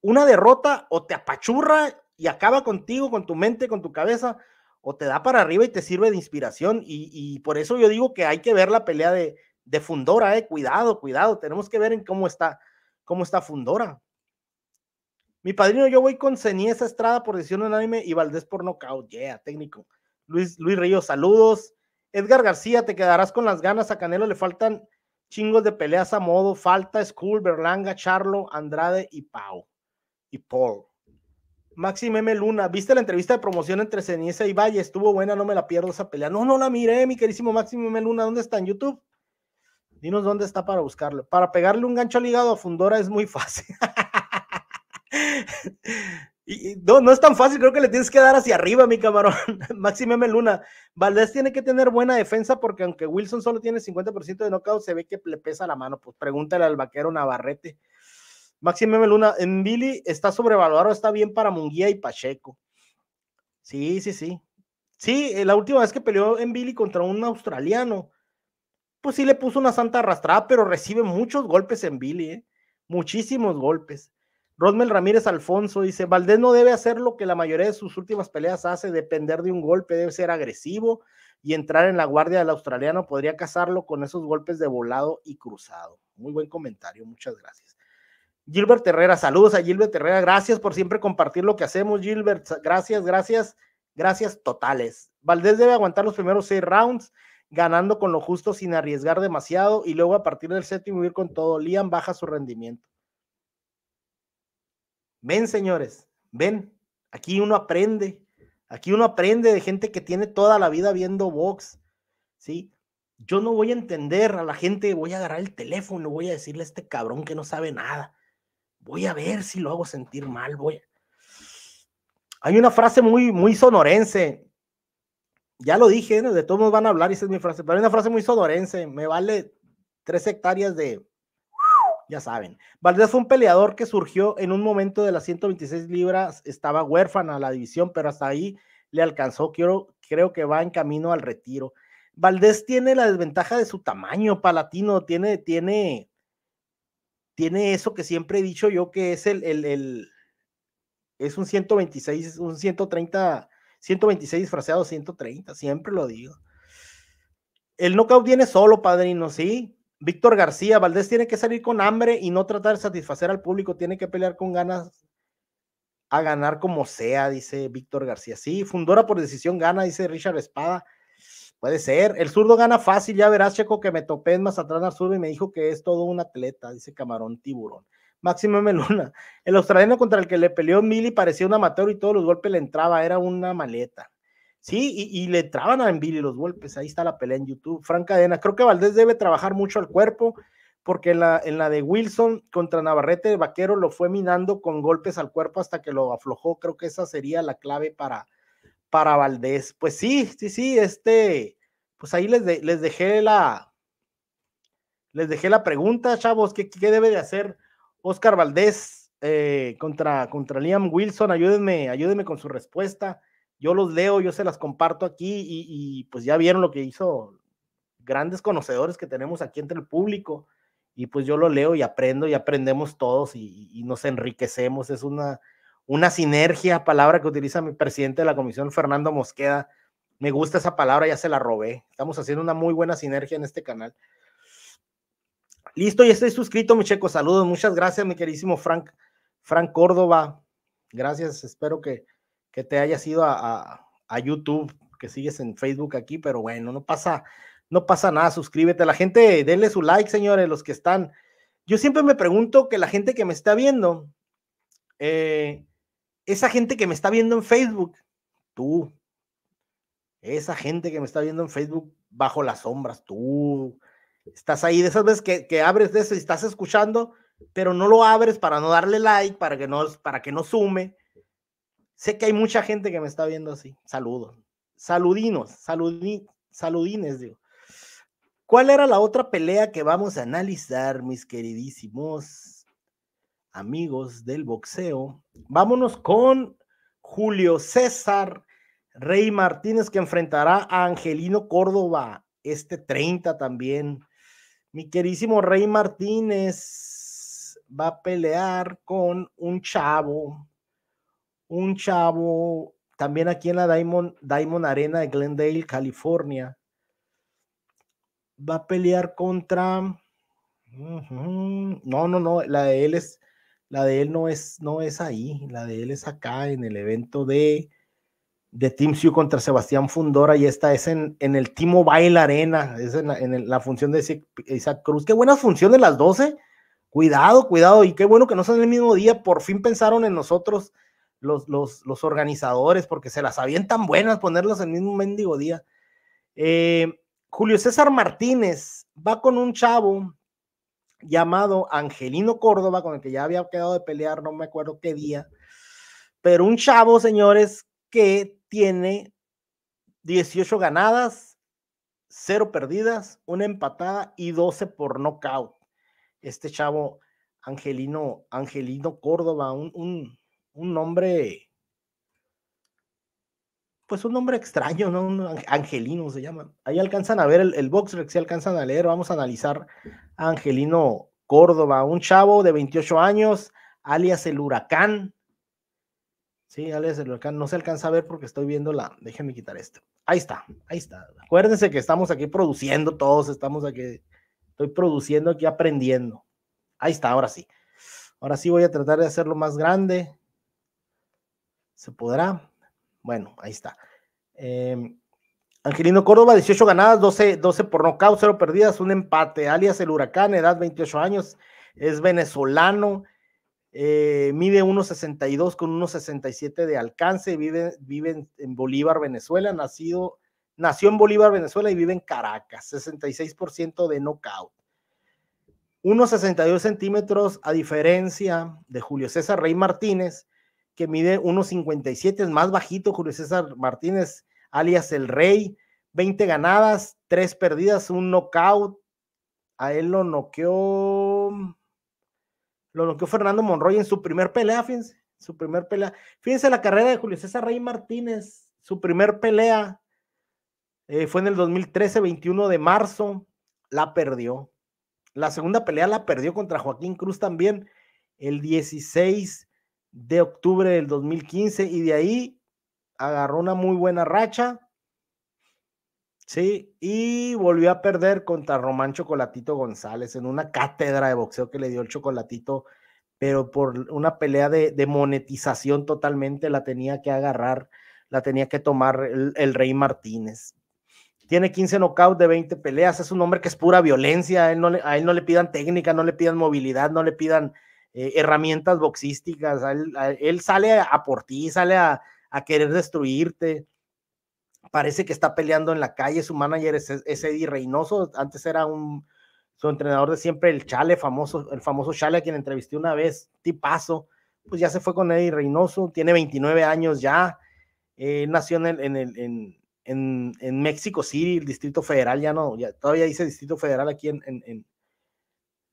Una derrota o te apachurra y acaba contigo, con tu mente, con tu cabeza, o te da para arriba y te sirve de inspiración. y por eso yo digo que hay que ver la pelea de, de Fundora, eh, cuidado, cuidado, tenemos que ver en cómo está, cómo está Fundora. Mi padrino, yo voy con Ceniesa Estrada por decisión unánime y Valdés por nocaut. Yeah, técnico. Luis, Luis Ríos, saludos. Edgar García, te quedarás con las ganas. A Canelo le faltan chingos de peleas a modo. Falta school Berlanga, Charlo, Andrade y Pau. Y Paul. Máximo M. Luna, ¿viste la entrevista de promoción entre Ceniesa y Valle? Estuvo buena, no me la pierdo esa pelea. No, no la miré, mi querísimo Máximo M. Luna. ¿Dónde está? ¿En YouTube? Dinos dónde está para buscarlo. Para pegarle un gancho ligado a Fundora es muy fácil. no, es tan fácil, creo que le tienes que dar hacia arriba, mi camarón. Máximo Meluna Luna. Valdés tiene que tener buena defensa porque aunque Wilson solo tiene 50% de knockout, se ve que le pesa la mano. Pues pregúntale al vaquero Navarrete. máximo Meluna, Luna, en Billy está sobrevalorado, está bien para Munguía y Pacheco. Sí, sí, sí. Sí, eh, la última vez que peleó en Billy contra un australiano, pues sí le puso una santa arrastrada, pero recibe muchos golpes en Billy, ¿eh? muchísimos golpes. Rosmel Ramírez Alfonso dice, Valdés no debe hacer lo que la mayoría de sus últimas peleas hace, depender de un golpe, debe ser agresivo y entrar en la guardia del australiano podría cazarlo con esos golpes de volado y cruzado. Muy buen comentario, muchas gracias. Gilbert Herrera, saludos a Gilbert Herrera, gracias por siempre compartir lo que hacemos, Gilbert, gracias, gracias, gracias totales. Valdés debe aguantar los primeros seis rounds ganando con lo justo sin arriesgar demasiado y luego a partir del séptimo ir con todo. Liam baja su rendimiento. Ven, señores, ven, aquí uno aprende, aquí uno aprende de gente que tiene toda la vida viendo box, ¿sí? Yo no voy a entender a la gente, voy a agarrar el teléfono, voy a decirle a este cabrón que no sabe nada. Voy a ver si lo hago sentir mal, voy. Hay una frase muy muy sonorense ya lo dije, de todos van a hablar, y esa es mi frase, pero es una frase muy sonorense, me vale tres hectáreas de, ya saben. Valdés fue un peleador que surgió en un momento de las 126 libras, estaba huérfana la división, pero hasta ahí le alcanzó, creo que va en camino al retiro. Valdés tiene la desventaja de su tamaño palatino, tiene, tiene, tiene eso que siempre he dicho yo que es el, el, es un 126, un 130 126 disfrazado 130, siempre lo digo. El nocaut viene solo, padrino, sí. Víctor García, Valdés tiene que salir con hambre y no tratar de satisfacer al público, tiene que pelear con ganas a ganar como sea, dice Víctor García. Sí, Fundora por decisión gana, dice Richard Espada. Puede ser. El zurdo gana fácil, ya verás, Checo, que me topé en atrás al zurdo y me dijo que es todo un atleta, dice Camarón Tiburón. Máximo Meluna, El australiano contra el que le peleó Mili parecía un amateur y todos los golpes le entraba, era una maleta. Sí, y, le entraban a Billy los golpes, ahí está la pelea en YouTube. Franca Cadena, creo que Valdés debe trabajar mucho al cuerpo, porque en la, en la de Wilson contra Navarrete, el vaquero lo fue minando con golpes al cuerpo hasta que lo aflojó. Creo que esa sería la clave para, para Valdés. Pues sí, sí, sí, este, pues ahí les, les dejé la, les dejé la pregunta, chavos, ¿qué, ¿qué, debe de hacer Oscar Valdés eh, contra, contra Liam Wilson, ayúdenme, ayúdenme con su respuesta. Yo los leo, yo se las comparto aquí y, pues ya vieron lo que hizo grandes conocedores que tenemos aquí entre el público y pues yo lo leo y aprendo y aprendemos todos y, y nos enriquecemos. Es una, una sinergia, palabra que utiliza mi presidente de la comisión, Fernando Mosqueda. Me gusta esa palabra, ya se la robé. Estamos haciendo una muy buena sinergia en este canal. Listo, ya estoy suscrito, mi checo. Saludos, muchas gracias, mi queridísimo Frank, Frank Córdoba. Gracias, espero que, que te hayas ido a, a, YouTube, que sigues en Facebook aquí, pero bueno, no pasa, no pasa nada, suscríbete. La gente, denle su like, señores, los que están. Yo siempre me pregunto que la gente que me está viendo, eh, esa gente que me está viendo en Facebook, tú, esa gente que me está viendo en Facebook bajo las sombras, tú, estás ahí, de esas veces que, abres de eso y estás escuchando, pero no lo abres para no darle like, para que no, para que no sume. Sé que hay mucha gente que me está viendo así. Saludos. Saludinos, saludines, digo. ¿Cuál era la otra pelea que vamos a analizar, mis queridísimos amigos del boxeo? Vámonos con Julio César Rey Martínez, que enfrentará a Angelino Córdoba este 30 también mi querísimo Rey Martínez va a pelear con un chavo, un chavo también aquí en la Diamond, Arena de Glendale, California. Va a pelear contra... No, no, no, la de él es, la de él no es, no es ahí, la de él es acá en el evento de de Team Sioux contra Sebastián Fundora y esta es en, en el Timo Bailarena, Arena, es en, la función de Isaac Cruz. Qué buena función de las 12. Cuidado, cuidado, y qué bueno que no son el mismo día. Por fin pensaron en nosotros los, los, organizadores, porque se las habían tan buenas ponerlas en el mismo mendigo día. Eh, Julio César Martínez va con un chavo llamado Angelino Córdoba, con el que ya había quedado de pelear, no me acuerdo qué día, pero un chavo, señores, que tiene 18 ganadas, 0 perdidas, una empatada y 12 por nocaut. Este chavo Angelino, Angelino Córdoba, un, nombre, pues un nombre extraño, ¿no? Angelino se llama. Ahí alcanzan a ver el, el box, si alcanzan a leer, vamos a analizar a Angelino Córdoba, un chavo de 28 años, alias el huracán, Sí, Alex Huracán, no se alcanza a ver porque estoy viendo la. Déjenme quitar esto. Ahí está, ahí está. Acuérdense que estamos aquí produciendo todos, estamos aquí. Estoy produciendo aquí aprendiendo. Ahí está, ahora sí. Ahora sí voy a tratar de hacerlo más grande. ¿Se podrá? Bueno, ahí está. Em, Angelino Córdoba, 18 ganadas, 12, 12 por nocaut, 0 perdidas, un empate. Alias el Huracán, edad 28 años, es venezolano. Eh, mide 1,62 con 1,67 de alcance, vive, en, Bolívar, Venezuela, nacido, nació en Bolívar, Venezuela y vive en Caracas, 66% de knockout. 1,62 centímetros a diferencia de Julio César Rey Martínez, que mide 1,57, es más bajito Julio César Martínez, alias el Rey, 20 ganadas, 3 perdidas, un knockout. A él lo noqueó lo bloqueó Fernando Monroy en su primer pelea, fíjense, su primer pelea. Fíjense la carrera de Julio César Rey Martínez, su primer pelea eh, fue en el 2013, 21 de marzo, la perdió. La segunda pelea la perdió contra Joaquín Cruz también el 16 de octubre del 2015 y de ahí agarró una muy buena racha Sí, y volvió a perder contra Román Chocolatito González en una cátedra de boxeo que le dio el Chocolatito, pero por una pelea de, monetización totalmente la tenía que agarrar, la tenía que tomar el, Rey Martínez. Tiene 15 knockouts de 20 peleas, es un hombre que es pura violencia, a él no le, él no le pidan técnica, no le pidan movilidad, no le pidan eh, herramientas boxísticas, él, él, sale a por ti, sale a, a querer destruirte parece que está peleando en la calle. Su manager es, Eddie Reynoso. Antes era un, su entrenador de siempre, el Chale, famoso, el famoso Chale, a quien entrevisté una vez, tipazo. Pues ya se fue con Eddie Reynoso, tiene 29 años ya. Eh, nació en, en, México City, el Distrito Federal, ya no, ya, todavía dice Distrito Federal aquí en, en,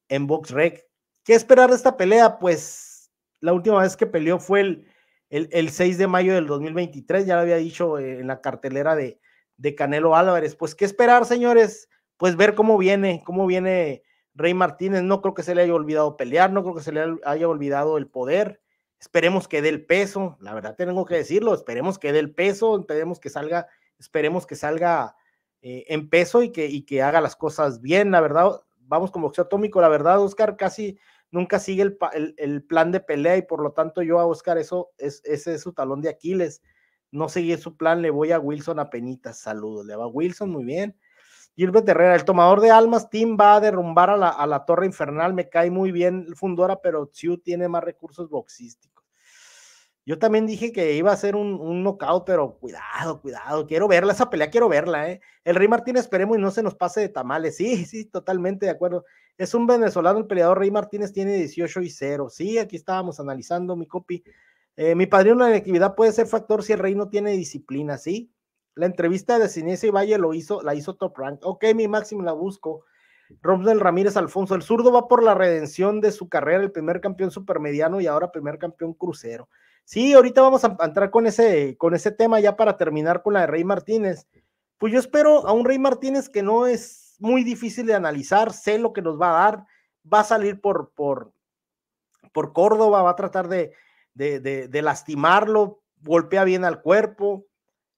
en, Box Rec. ¿Qué esperar de esta pelea? Pues la última vez que peleó fue el el, 6 de mayo del 2023, ya lo había dicho eh, en la cartelera de, de Canelo Álvarez. Pues, ¿qué esperar, señores? Pues ver cómo viene, cómo viene Rey Martínez. No creo que se le haya olvidado pelear, no creo que se le haya olvidado el poder. Esperemos que dé el peso, la verdad tengo que decirlo, esperemos que dé el peso, esperemos que salga, esperemos que salga eh, en peso y que, y que haga las cosas bien, la verdad. Vamos con boxeo atómico, la verdad, Oscar, casi nunca sigue el, plan de pelea y por lo tanto yo a Oscar eso, es, ese es su talón de Aquiles. No sigue su plan, le voy a Wilson a penitas, saludos, le va Wilson, muy bien. Gilbert Herrera, el tomador de almas, Tim va a derrumbar a la, torre infernal, me cae muy bien Fundora, pero Tsiu tiene más recursos boxísticos. Yo también dije que iba a ser un, un, knockout, pero cuidado, cuidado, quiero verla, esa pelea quiero verla, ¿eh? El Rey Martínez, esperemos y no se nos pase de tamales, sí, sí, totalmente de acuerdo. Es un venezolano, el peleador Rey Martínez tiene 18 y 0. Sí, aquí estábamos analizando mi copy. Eh, mi padrino la actividad puede ser factor si el rey no tiene disciplina, ¿sí? La entrevista de Cinesia y Valle lo hizo, la hizo Top Rank. Ok, mi máximo la busco. Rommel Ramírez Alfonso, el zurdo va por la redención de su carrera, el primer campeón supermediano y ahora primer campeón crucero. Sí, ahorita vamos a entrar con ese, con ese tema ya para terminar con la de Rey Martínez. Pues yo espero a un Rey Martínez que no es muy difícil de analizar, sé lo que nos va a dar, va a salir por, por, por Córdoba, va a tratar de, de, lastimarlo, golpea bien al cuerpo,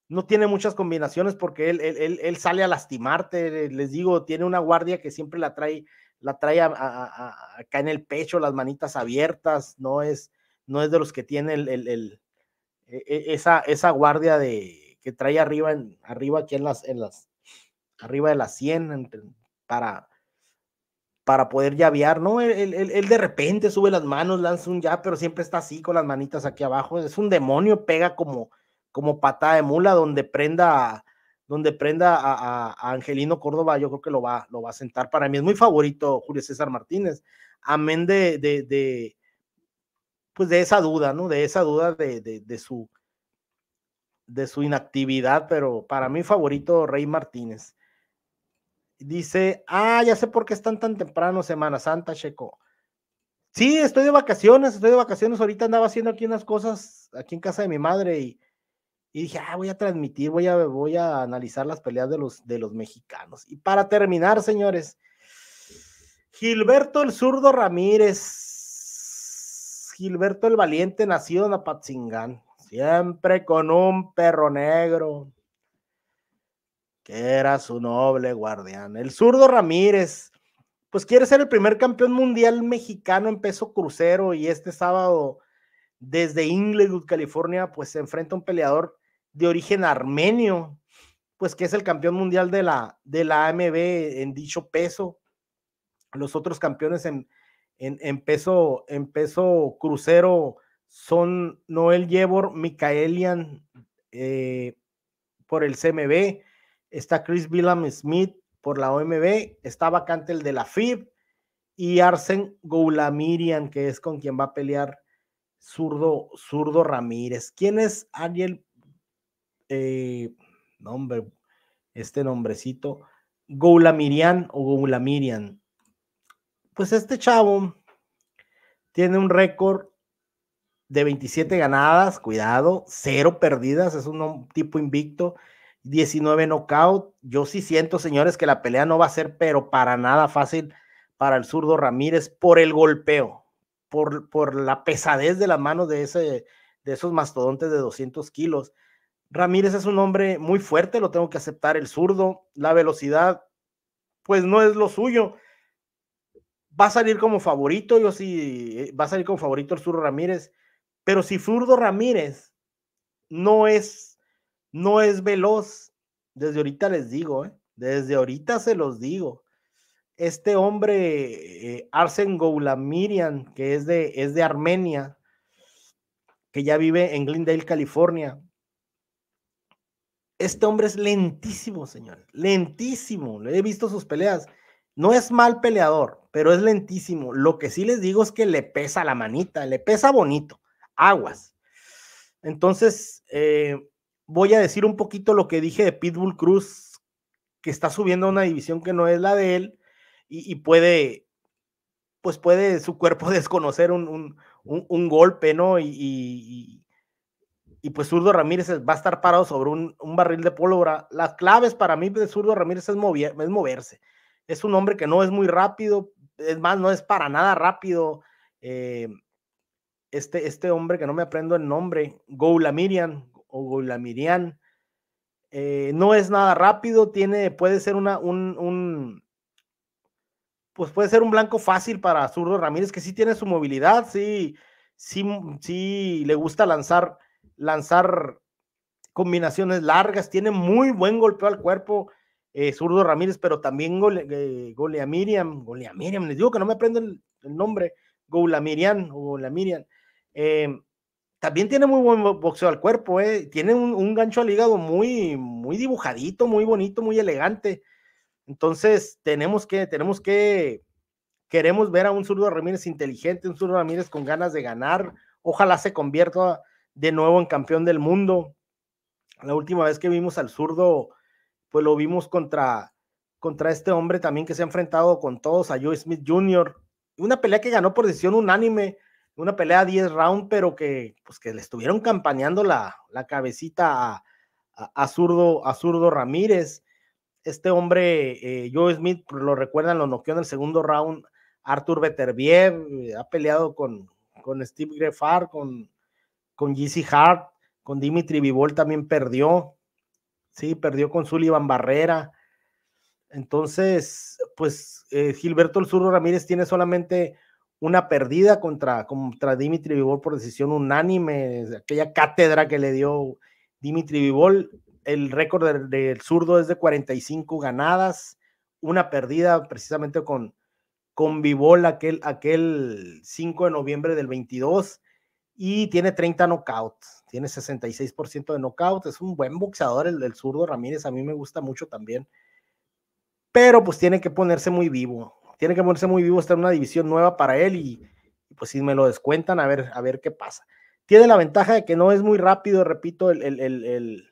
no tiene muchas combinaciones porque él, él, sale a lastimarte, les digo, tiene una guardia que siempre la trae, la trae acá en el pecho, las manitas abiertas, no es, no es de los que tiene el, el, e, e, esa, esa guardia de, que trae arriba, en, arriba aquí las, en las, arriba de la 100 para, para poder llavear, ¿no? Él, de repente sube las manos, lanza un ya, pero siempre está así con las manitas aquí abajo. Es un demonio, pega como, como patada de mula donde prenda, donde prenda a, Angelino Córdoba, yo creo que lo va, lo va a sentar. Para mí es muy favorito Julio César Martínez, amén de, de, pues de esa duda, ¿no? De esa duda de, de su de su inactividad, pero para mí favorito Rey Martínez. Dice, ah, ya sé por qué están tan temprano, Semana Santa, Checo. Sí, estoy de vacaciones, estoy de vacaciones. Ahorita andaba haciendo aquí unas cosas aquí en casa de mi madre y, dije, ah, voy a transmitir, voy a, voy a analizar las peleas de los, de los mexicanos. Y para terminar, señores, Gilberto el Zurdo Ramírez, Gilberto el Valiente, nacido en Apatzingán, siempre con un perro negro que era su noble guardián. El zurdo Ramírez, pues quiere ser el primer campeón mundial mexicano en peso crucero y este sábado desde Inglewood, California, pues se enfrenta a un peleador de origen armenio, pues que es el campeón mundial de la, de la AMB en dicho peso. Los otros campeones en, en, peso, en peso crucero son Noel Yevor, Mikaelian eh, por el CMB, está Chris Villam Smith por la OMB, está vacante el de la FIB y Arsen Goulamirian, que es con quien va a pelear zurdo, zurdo Ramírez. ¿Quién es Ariel? Eh, nombre, este nombrecito, Goulamirian o Goulamirian. Pues este chavo tiene un récord de 27 ganadas, cuidado, cero perdidas, es un tipo invicto. 19 knockout. Yo sí siento, señores, que la pelea no va a ser, pero para nada fácil para el zurdo Ramírez por el golpeo, por, por la pesadez de las manos de, ese, de esos mastodontes de 200 kilos. Ramírez es un hombre muy fuerte, lo tengo que aceptar, el zurdo, la velocidad, pues no es lo suyo. Va a salir como favorito, yo sí, eh, va a salir como favorito el zurdo Ramírez, pero si zurdo Ramírez no es no es veloz. Desde ahorita les digo, ¿eh? desde ahorita se los digo. Este hombre, eh, Arsen Goulamirian, que es de, es de Armenia, que ya vive en Glendale, California. Este hombre es lentísimo, señor. Lentísimo. Le he visto sus peleas. No es mal peleador, pero es lentísimo. Lo que sí les digo es que le pesa la manita, le pesa bonito. Aguas. Entonces, eh, voy a decir un poquito lo que dije de Pitbull Cruz, que está subiendo a una división que no es la de él y, puede, pues puede su cuerpo desconocer un, golpe, ¿no? Y, y, pues Zurdo Ramírez va a estar parado sobre un, barril de pólvora. Las claves para mí de Zurdo Ramírez es, moverse. Es un hombre que no es muy rápido, es más, no es para nada rápido. Eh, este, este hombre que no me aprendo el nombre, Goula Miriam, o Lamirian. Eh, no es nada rápido, tiene, puede ser una, un, pues puede ser un blanco fácil para Zurdo Ramírez, que sí tiene su movilidad, sí, sí, mm, sí le gusta lanzar, lanzar combinaciones largas, tiene muy buen golpeo al cuerpo. Eh, Zurdo Ramírez, pero también gole, eh, les digo que no me aprendo el, nombre, Goulamirian o Goula también tiene muy buen boxeo al cuerpo, ¿eh? tiene un, gancho al hígado muy, muy dibujadito, muy bonito, muy elegante. Entonces, tenemos que, tenemos que, queremos ver a un zurdo Ramírez inteligente, un zurdo Ramírez con ganas de ganar. Ojalá se convierta de nuevo en campeón del mundo. La última vez que vimos al zurdo, pues lo vimos contra, contra este hombre también que se ha enfrentado con todos, a Joe Smith Jr. Una pelea que ganó por decisión unánime una pelea 10 round, pero que, pues que le estuvieron campañando la, la cabecita a, zurdo, zurdo Ramírez. Este hombre, eh, Joe Smith, pues, lo recuerdan, lo noqueó en el segundo round. Arthur Beterbiev eh, ha peleado con, Steve Greffard, con, con Hart, con Dimitri Vivol también perdió. Sí, perdió con Sullivan Barrera. Entonces, pues eh, Gilberto El zurdo Ramírez tiene solamente una perdida contra, contra Dimitri Vivol por decisión unánime, aquella cátedra que le dio Dimitri Vivol. El récord del, zurdo es de 45 ganadas, una perdida precisamente con, con Vivol aquel, aquel 5 de noviembre del 22 y tiene 30 knockouts, tiene 66% de knockouts, es un buen boxeador el del zurdo Ramírez, a mí me gusta mucho también, pero pues tiene que ponerse muy vivo, tiene que ponerse muy vivo, está en una división nueva para él y pues si me lo descuentan, a ver, a ver qué pasa. Tiene la ventaja de que no es muy rápido, repito, el,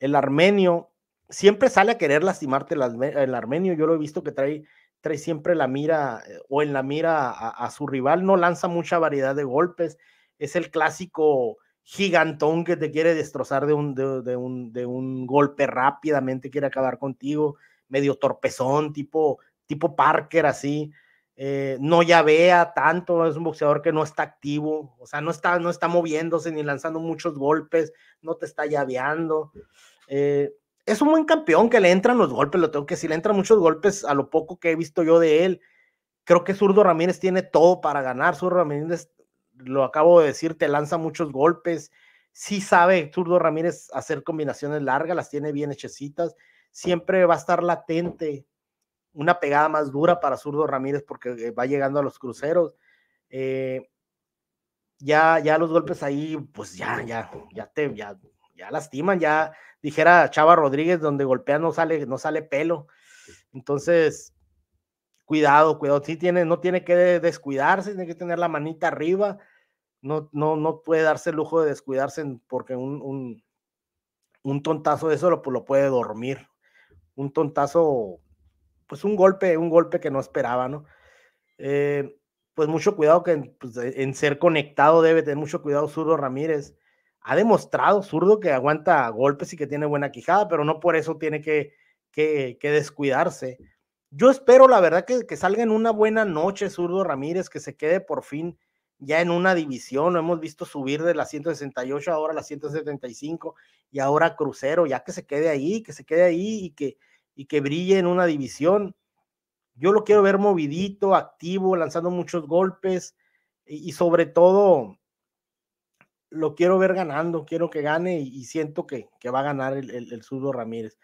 el, armenio. Siempre sale a querer lastimarte el, armenio. Yo lo he visto que trae, trae siempre la mira eh, o en la mira a, su rival. No lanza mucha variedad de golpes. Es el clásico gigantón que te quiere destrozar de un, un, de un golpe rápidamente, quiere acabar contigo, medio torpezón, tipo tipo Parker, así. Eh, no llavea tanto, es un boxeador que no está activo, o sea, no está, no está moviéndose ni lanzando muchos golpes, no te está llaveando. Eh, es un buen campeón que le entran los golpes, lo tengo que decir, le entran muchos golpes a lo poco que he visto yo de él. Creo que Zurdo Ramírez tiene todo para ganar. Zurdo Ramírez, lo acabo de decir, te lanza muchos golpes. Sí sabe Zurdo Ramírez hacer combinaciones largas, las tiene bien hechecitas. Siempre va a estar latente una pegada más dura para Zurdo Ramírez porque eh, va llegando a los cruceros. Eh, ya, ya los golpes ahí, pues ya, ya, ya te, ya, lastiman, ya dijera Chava Rodríguez, donde golpea no sale, no sale pelo. Entonces, cuidado, cuidado, sí tiene, no tiene que descuidarse, tiene que tener la manita arriba, no, no, no puede darse el lujo de descuidarse porque un, un, tontazo de eso lo pues, puede dormir. Un tontazo pues un golpe, un golpe que no esperaba, ¿no? Eh, pues mucho cuidado que pues, en ser conectado debe tener mucho cuidado Zurdo Ramírez. Ha demostrado Zurdo que aguanta golpes y que tiene buena quijada, pero no por eso tiene que, que, descuidarse. Yo espero, la verdad, que, salga en una buena noche Zurdo Ramírez, que se quede por fin ya en una división. Lo hemos visto subir de la 168 ahora a la 175 y ahora crucero, ya que se quede ahí, que se quede ahí y que, y que brille en una división. Yo lo quiero ver movidito, activo, lanzando muchos golpes y, sobre todo lo quiero ver ganando, quiero que gane y, siento que, va a ganar el, zurdo Ramírez.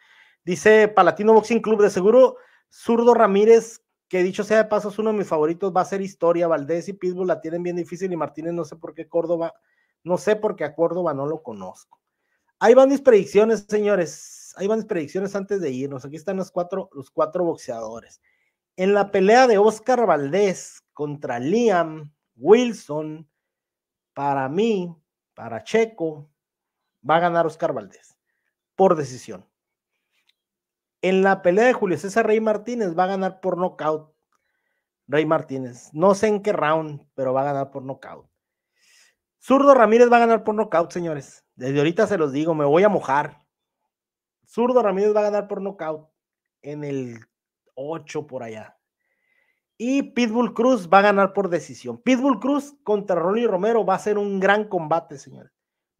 Dice Palatino Boxing Club, de seguro zurdo Ramírez, que dicho sea de paso es uno de mis favoritos, va a ser historia. Valdés y Pitbull la tienen bien difícil y Martínez no sé por qué Córdoba, no sé por qué a Córdoba no lo conozco. Ahí van mis predicciones, señores. Ahí van predicciones antes de irnos. Aquí están los cuatro, los cuatro boxeadores. En la pelea de Oscar Valdés contra Liam Wilson, para mí, para Checo, va a ganar Oscar Valdés por decisión. En la pelea de Julio César Rey Martínez va a ganar por nocaut Rey Martínez. No sé en qué round, pero va a ganar por nocaut. Zurdo Ramírez va a ganar por nocaut, señores. Desde ahorita se los digo, me voy a mojar. Zurdo Ramírez va a ganar por nocaut en el 8 por allá. Y Pitbull Cruz va a ganar por decisión. Pitbull Cruz contra Ronnie Romero va a ser un gran combate, señores.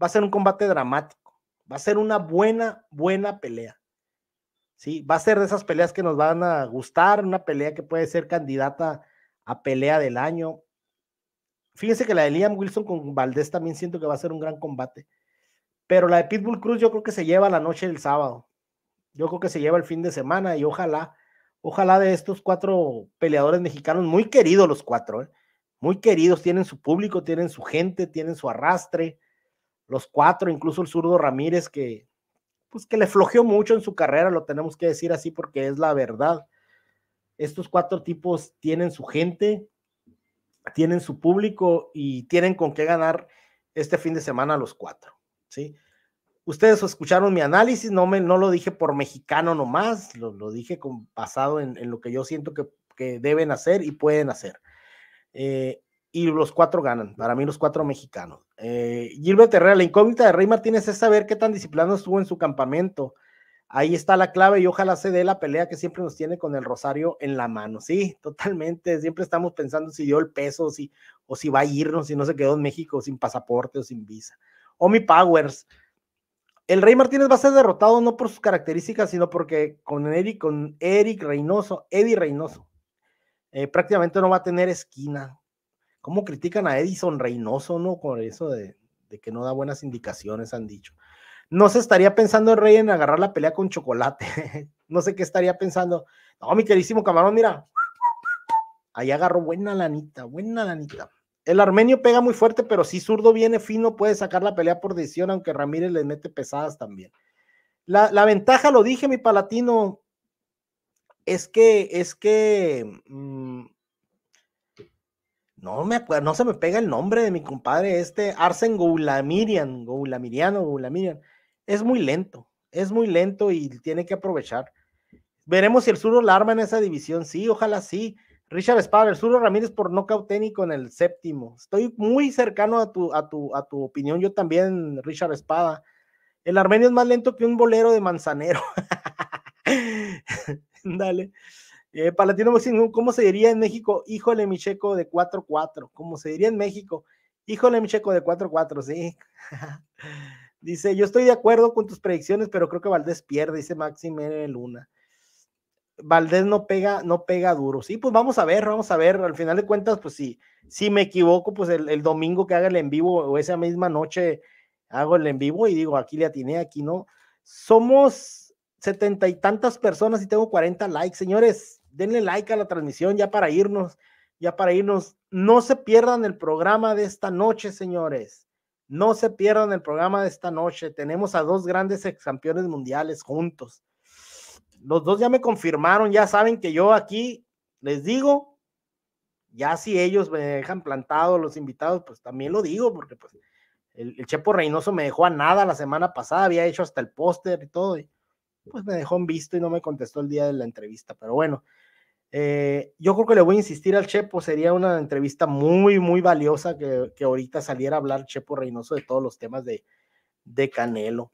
Va a ser un combate dramático. Va a ser una buena, buena pelea. Sí, va a ser de esas peleas que nos van a gustar, una pelea que puede ser candidata a pelea del año. Fíjense que la de Liam Wilson con Valdés también siento que va a ser un gran combate. Pero la de Pitbull Cruz yo creo que se lleva la noche del sábado. Yo creo que se lleva el fin de semana y ojalá, ojalá de estos cuatro peleadores mexicanos, muy queridos los cuatro, ¿eh? muy queridos, tienen su público, tienen su gente, tienen su arrastre. Los cuatro, incluso el zurdo Ramírez, que pues que le flojeó mucho en su carrera, lo tenemos que decir así porque es la verdad. Estos cuatro tipos tienen su gente, tienen su público y tienen con qué ganar este fin de semana los cuatro. ¿sí? Ustedes escucharon mi análisis, no, me, no lo dije por mexicano nomás, lo, lo dije con, basado en, en, lo que yo siento que, que deben hacer y pueden hacer. Eh, y los cuatro ganan, para mí los cuatro mexicanos. Eh, Gilbert Herrera, la incógnita de Rey Martínez es saber qué tan disciplinado estuvo en su campamento. Ahí está la clave y ojalá se dé la pelea que siempre nos tiene con el rosario en la mano. Sí, totalmente. Siempre estamos pensando si dio el peso, si, o si va a irnos, si no se quedó en México sin pasaporte o sin visa. Omi Powers. El Rey Martínez va a ser derrotado no por sus características, sino porque con Eric, con Eric Reynoso, Eddie Reynoso, eh, prácticamente no va a tener esquina. ¿Cómo critican a Edison Reynoso, no? Con eso de, de que no da buenas indicaciones, han dicho. No se estaría pensando el Rey en agarrar la pelea con chocolate. no sé qué estaría pensando. No, mi queridísimo camarón, mira. Ahí agarró buena lanita, buena lanita. El armenio pega muy fuerte, pero si zurdo viene fino, puede sacar la pelea por decisión, aunque Ramírez le mete pesadas también. La, ventaja, lo dije, mi palatino, es que, es que, mm, no me no se me pega el nombre de mi compadre, este Arsen Goulamirian, Goulamiriano, Goulamirian. Es muy lento, es muy lento y tiene que aprovechar. Veremos si el zurdo la arma en esa división, sí, ojalá sí. Richard Espada, el Zurdo Ramírez por nocaut técnico en el séptimo. Estoy muy cercano a tu, a tu, a tu opinión, yo también, Richard Espada. El armenio es más lento que un bolero de manzanero. Dale. Eh, Palatino Boxing, ¿cómo se diría en México? Híjole, mi de 4-4. ¿Cómo se diría en México? Híjole, mi de 4-4, sí. Dice, yo estoy de acuerdo con tus predicciones, pero creo que Valdés pierde, dice Maxi Luna. Valdés no pega, no pega duro. Sí, pues vamos a ver, vamos a ver. Al final de cuentas, pues sí, si me equivoco, pues el, domingo que haga el en vivo o esa misma noche hago el en vivo y digo, aquí le atiné, aquí no. Somos setenta y tantas personas y tengo cuarenta likes. Señores, denle like a la transmisión ya para irnos, ya para irnos. No se pierdan el programa de esta noche, señores. No se pierdan el programa de esta noche. Tenemos a dos grandes ex campeones mundiales juntos los dos ya me confirmaron, ya saben que yo aquí les digo, ya si ellos me dejan plantado los invitados, pues también lo digo, porque pues el, Chepo Reynoso me dejó a nada la semana pasada, había hecho hasta el póster y todo, y pues me dejó en visto y no me contestó el día de la entrevista, pero bueno. Eh, yo creo que le voy a insistir al Chepo, sería una entrevista muy, muy valiosa que, ahorita saliera a hablar Chepo Reynoso de todos los temas de, de Canelo.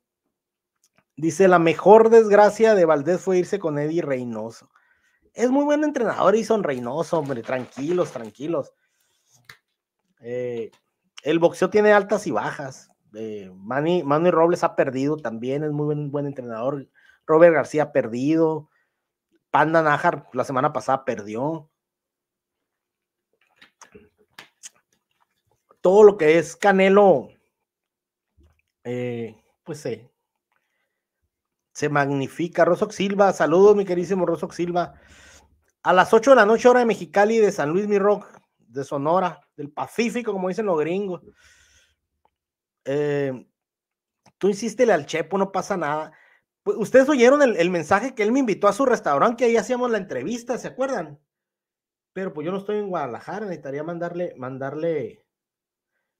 Dice, la mejor desgracia de Valdés fue irse con Eddie Reynoso. Es muy buen entrenador, y son Reynoso, hombre, tranquilos, tranquilos. Eh, el boxeo tiene altas y bajas. Eh, Manny, Robles ha perdido también, es muy buen, entrenador. Robert García ha perdido. Panda Najar la semana pasada perdió. Todo lo que es Canelo, eh, pues sí eh, se magnifica. Rosox Silva, saludos, mi querísimo Rosox Silva. A las 8 de la noche, hora de Mexicali, de San Luis, mi rock, de Sonora, del Pacífico, como dicen los gringos. Eh, tú hiciste al Chepo, no pasa nada. Pues, ustedes oyeron el, el, mensaje que él me invitó a su restaurante, que ahí hacíamos la entrevista, ¿se acuerdan? Pero pues yo no estoy en Guadalajara, necesitaría mandarle, mandarle,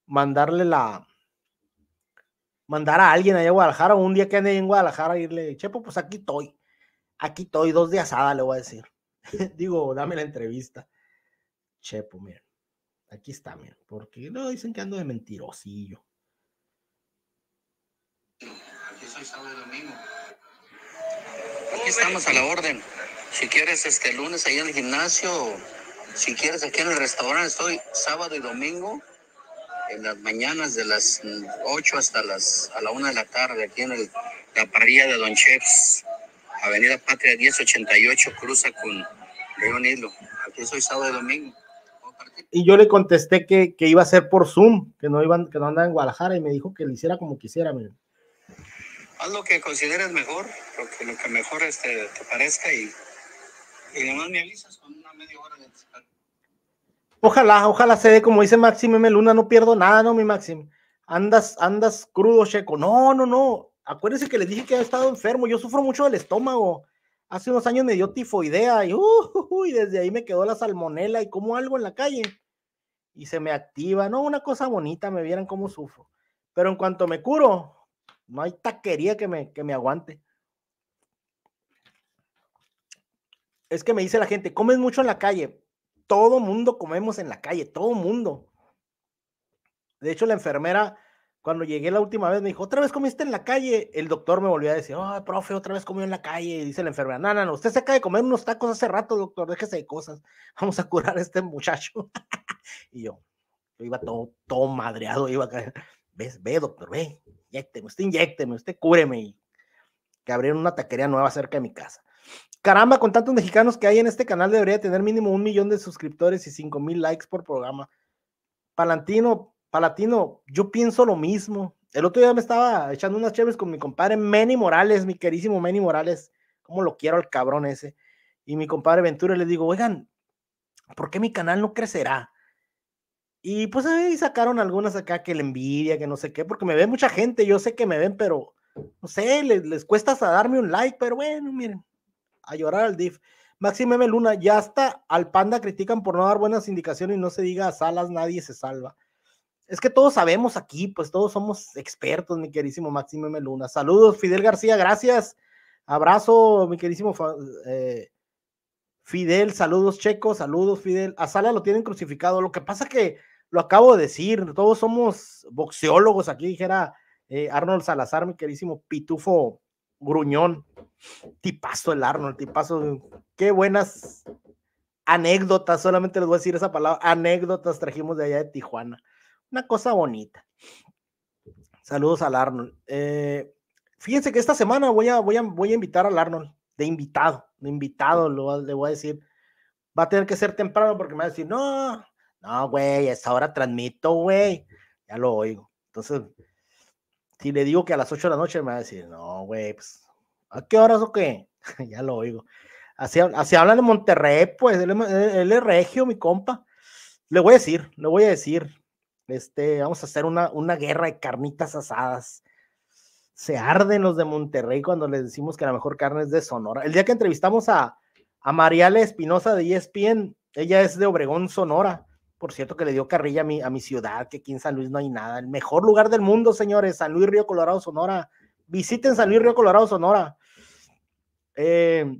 mandarle la, mandar a alguien allá a Guadalajara, un día que ande en Guadalajara, irle, Chepo, pues aquí estoy, aquí estoy, dos de asada, le voy a decir. Digo, dame la entrevista. Chepo, miren, aquí está, miren, porque no dicen que ando de mentirosillo. Aquí soy sábado y domingo. Aquí estamos a la orden. Si quieres, este lunes ahí en el gimnasio, si quieres aquí en el restaurante, estoy sábado y domingo en las mañanas de las 8 hasta las a la 1 de la tarde aquí en la parrilla de Don Chefs, Avenida Patria 1088, cruza con León Aquí soy sábado y domingo. Y yo le contesté que, que iba a ser por Zoom, que no iban, que no andaba en Guadalajara, y me dijo que le hiciera como quisiera, Haz lo que consideres mejor, lo que, lo que mejor este, te parezca, y, y además me avisas con una media hora de Ojalá, ojalá se dé, como dice Máximo Luna, no pierdo nada, ¿no, mi Máximo? Andas, andas crudo, Checo. No, no, no. Acuérdense que les dije que he estado enfermo. Yo sufro mucho del estómago. Hace unos años me dio tifoidea y, y desde ahí me quedó la salmonela y como algo en la calle. Y se me activa. No, una cosa bonita, me vieran cómo sufro. Pero en cuanto me curo, no hay taquería que me, que me aguante. Es que me dice la gente, comes mucho en la calle. Todo mundo comemos en la calle, todo mundo. De hecho, la enfermera, cuando llegué la última vez, me dijo, ¿otra vez comiste en la calle? El doctor me volvió a decir, oh, profe, otra vez comió en la calle. Y dice la enfermera, no, no, no, usted se acaba de comer unos tacos hace rato, doctor, déjese de cosas. Vamos a curar a este muchacho. y yo, yo iba todo, todo madreado, iba a caer. ¿Ves? Ve, doctor, ve, inyecteme, usted inyecteme, usted cúreme. que abrieron una taquería nueva cerca de mi casa. Caramba, con tantos mexicanos que hay en este canal, debería tener mínimo un millón de suscriptores y cinco mil likes por programa. Palantino, Palatino, yo pienso lo mismo. El otro día me estaba echando unas chéves con mi compadre Manny Morales, mi querísimo Manny Morales. ¿Cómo lo quiero al cabrón ese? Y mi compadre Ventura le digo, oigan, ¿por qué mi canal no crecerá? Y pues ahí sacaron algunas acá que le envidia, que no sé qué, porque me ve mucha gente, yo sé que me ven, pero no sé, les, les cuesta hasta darme un like, pero bueno, miren, a llorar al DIF. Máximo M. Luna, ya está al Panda critican por no dar buenas indicaciones y no se diga a Salas, nadie se salva. Es que todos sabemos aquí, pues todos somos expertos, mi querísimo Máximo M. Luna. Saludos, Fidel García, gracias. Abrazo, mi querísimo eh, Fidel, saludos Checo, saludos Fidel. A Salas lo tienen crucificado. Lo que pasa que lo acabo de decir, todos somos boxeólogos aquí, dijera eh, Arnold Salazar, mi querísimo Pitufo gruñón, tipazo el Arnold, tipazo. Qué buenas anécdotas, solamente les voy a decir esa palabra, anécdotas trajimos de allá de Tijuana. Una cosa bonita. Saludos al Arnold. Eh, fíjense que esta semana voy a, voy a, voy a invitar al Arnold, de invitado, de invitado, le voy a decir. Va a tener que ser temprano porque me va a decir, no, no, güey, a ahora hora transmito, güey. Ya lo oigo. Entonces, si le digo que a las 8 de la noche me va a decir, no, güey, pues, ¿a qué horas o qué? ya lo oigo. Así, así hablan de Monterrey, pues, él, es regio, mi compa. Le voy a decir, le voy a decir, este, vamos a hacer una, una guerra de carnitas asadas se arden los de Monterrey cuando les decimos que la mejor carne es de Sonora. El día que entrevistamos a, a Mariale Espinosa de ESPN, ella es de Obregón, Sonora por cierto, que le dio carrilla a mi, ciudad, que aquí en San Luis no hay nada. El mejor lugar del mundo, señores, San Luis Río Colorado, Sonora. Visiten San Luis Río Colorado, Sonora. Eh,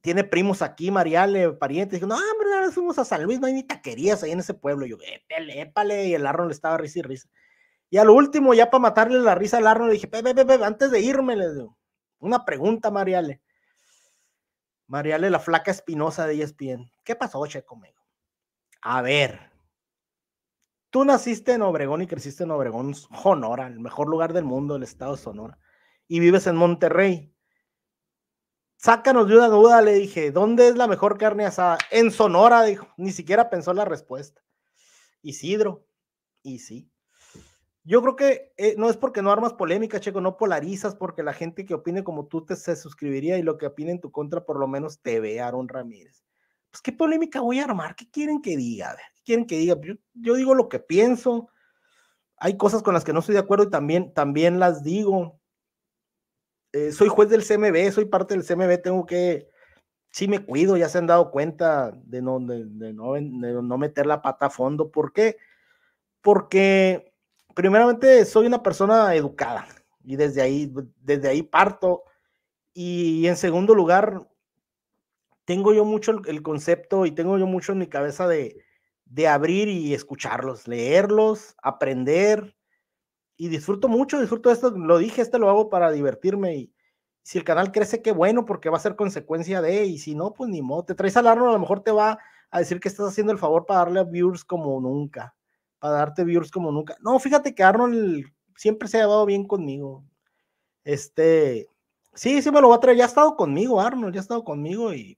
tiene primos aquí, Mariale, parientes. Dijo, no, hombre, no fuimos a San Luis, no hay ni taquerías ahí en ese pueblo. Yo, épale, épale. Y el Arnold le estaba risa y risa. Y al último, ya para matarle la risa al Arnold, le dije, bebe, bebe, antes de irme, le digo, una pregunta, Mariale. Mariale, la flaca espinosa de ESPN. ¿Qué pasó, Checo, conmigo? A ver, tú naciste en Obregón y creciste en Obregón, Sonora, el mejor lugar del mundo, el estado de Sonora, y vives en Monterrey. Sácanos de una duda, le dije, ¿dónde es la mejor carne asada? En Sonora, dijo, ni siquiera pensó la respuesta. Isidro, y sí. Yo creo que eh, no es porque no armas polémica, Checo, no polarizas, porque la gente que opine como tú te se suscribiría y lo que opine en tu contra por lo menos te ve, Aaron Ramírez. Pues, ¿qué polémica voy a armar? ¿Qué quieren que diga? quieren que diga? Yo, digo lo que pienso. Hay cosas con las que no estoy de acuerdo y también, también las digo. Eh, soy juez del CMB, soy parte del CMB, tengo que, sí me cuido, ya se han dado cuenta de no, de, no, no meter la pata a fondo. ¿Por qué? Porque primeramente soy una persona educada y desde ahí, desde ahí parto. Y en segundo lugar, tengo yo mucho el, concepto y tengo yo mucho en mi cabeza de, abrir y escucharlos, leerlos, aprender. Y disfruto mucho, disfruto esto, lo dije, este lo hago para divertirme y si el canal crece, qué bueno, porque va a ser consecuencia de, y si no, pues ni modo, te traes al Arnold, a lo mejor te va a decir que estás haciendo el favor para darle a viewers como nunca, para darte viewers como nunca. No, fíjate que Arnold siempre se ha llevado bien conmigo. Este, sí, sí me lo va a traer, ya ha estado conmigo Arnold, ya ha estado conmigo y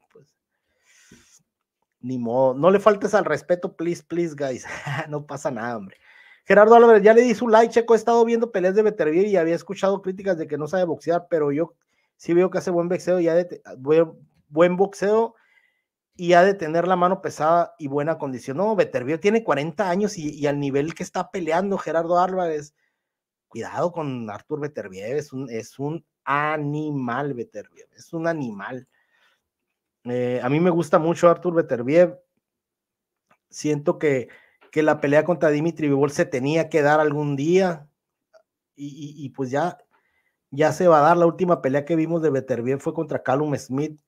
ni modo, no le faltes al respeto, please, please, guys. no pasa nada, hombre. Gerardo Álvarez, ya le di su like, Checo, he estado viendo peleas de Betterview y había escuchado críticas de que no sabe boxear, pero yo sí veo que hace buen boxeo, ya de, buen, boxeo y ha de tener la mano pesada y buena condición. No, Betterview tiene 40 años y, al nivel que está peleando Gerardo Álvarez, cuidado con Artur Veterbiev, es un, es un animal Veterbiev, es un animal. Eh, a mí me gusta mucho Artur Beterbiev. Siento que, la pelea contra Dimitri Vivol se tenía que dar algún día. Y, pues ya, ya se va a dar. La última pelea que vimos de Beterbiev fue contra Calum Smith.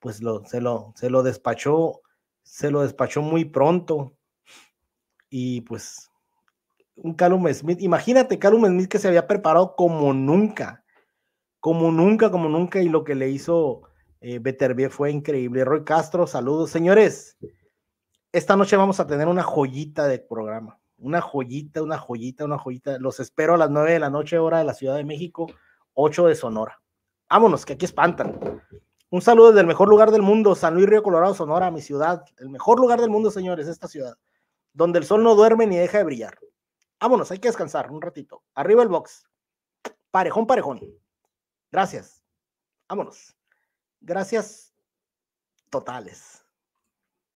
Pues lo, se, lo, se lo despachó, se lo despachó muy pronto. Y pues un Callum Smith. Imagínate, Callum Smith que se había preparado como nunca, como nunca, como nunca, y lo que le hizo eh, Better B fue increíble. Roy Castro, saludos. Señores, esta noche vamos a tener una joyita de programa. Una joyita, una joyita, una joyita. Los espero a las nueve de la noche, hora de la Ciudad de México, 8 de Sonora. Vámonos, que aquí espantan. Un saludo desde el mejor lugar del mundo, San Luis Río Colorado, Sonora, mi ciudad. El mejor lugar del mundo, señores, esta ciudad. Donde el sol no duerme ni deja de brillar. Vámonos, hay que descansar un ratito. Arriba el box. Parejón, parejón. Gracias. Vámonos gracias totales.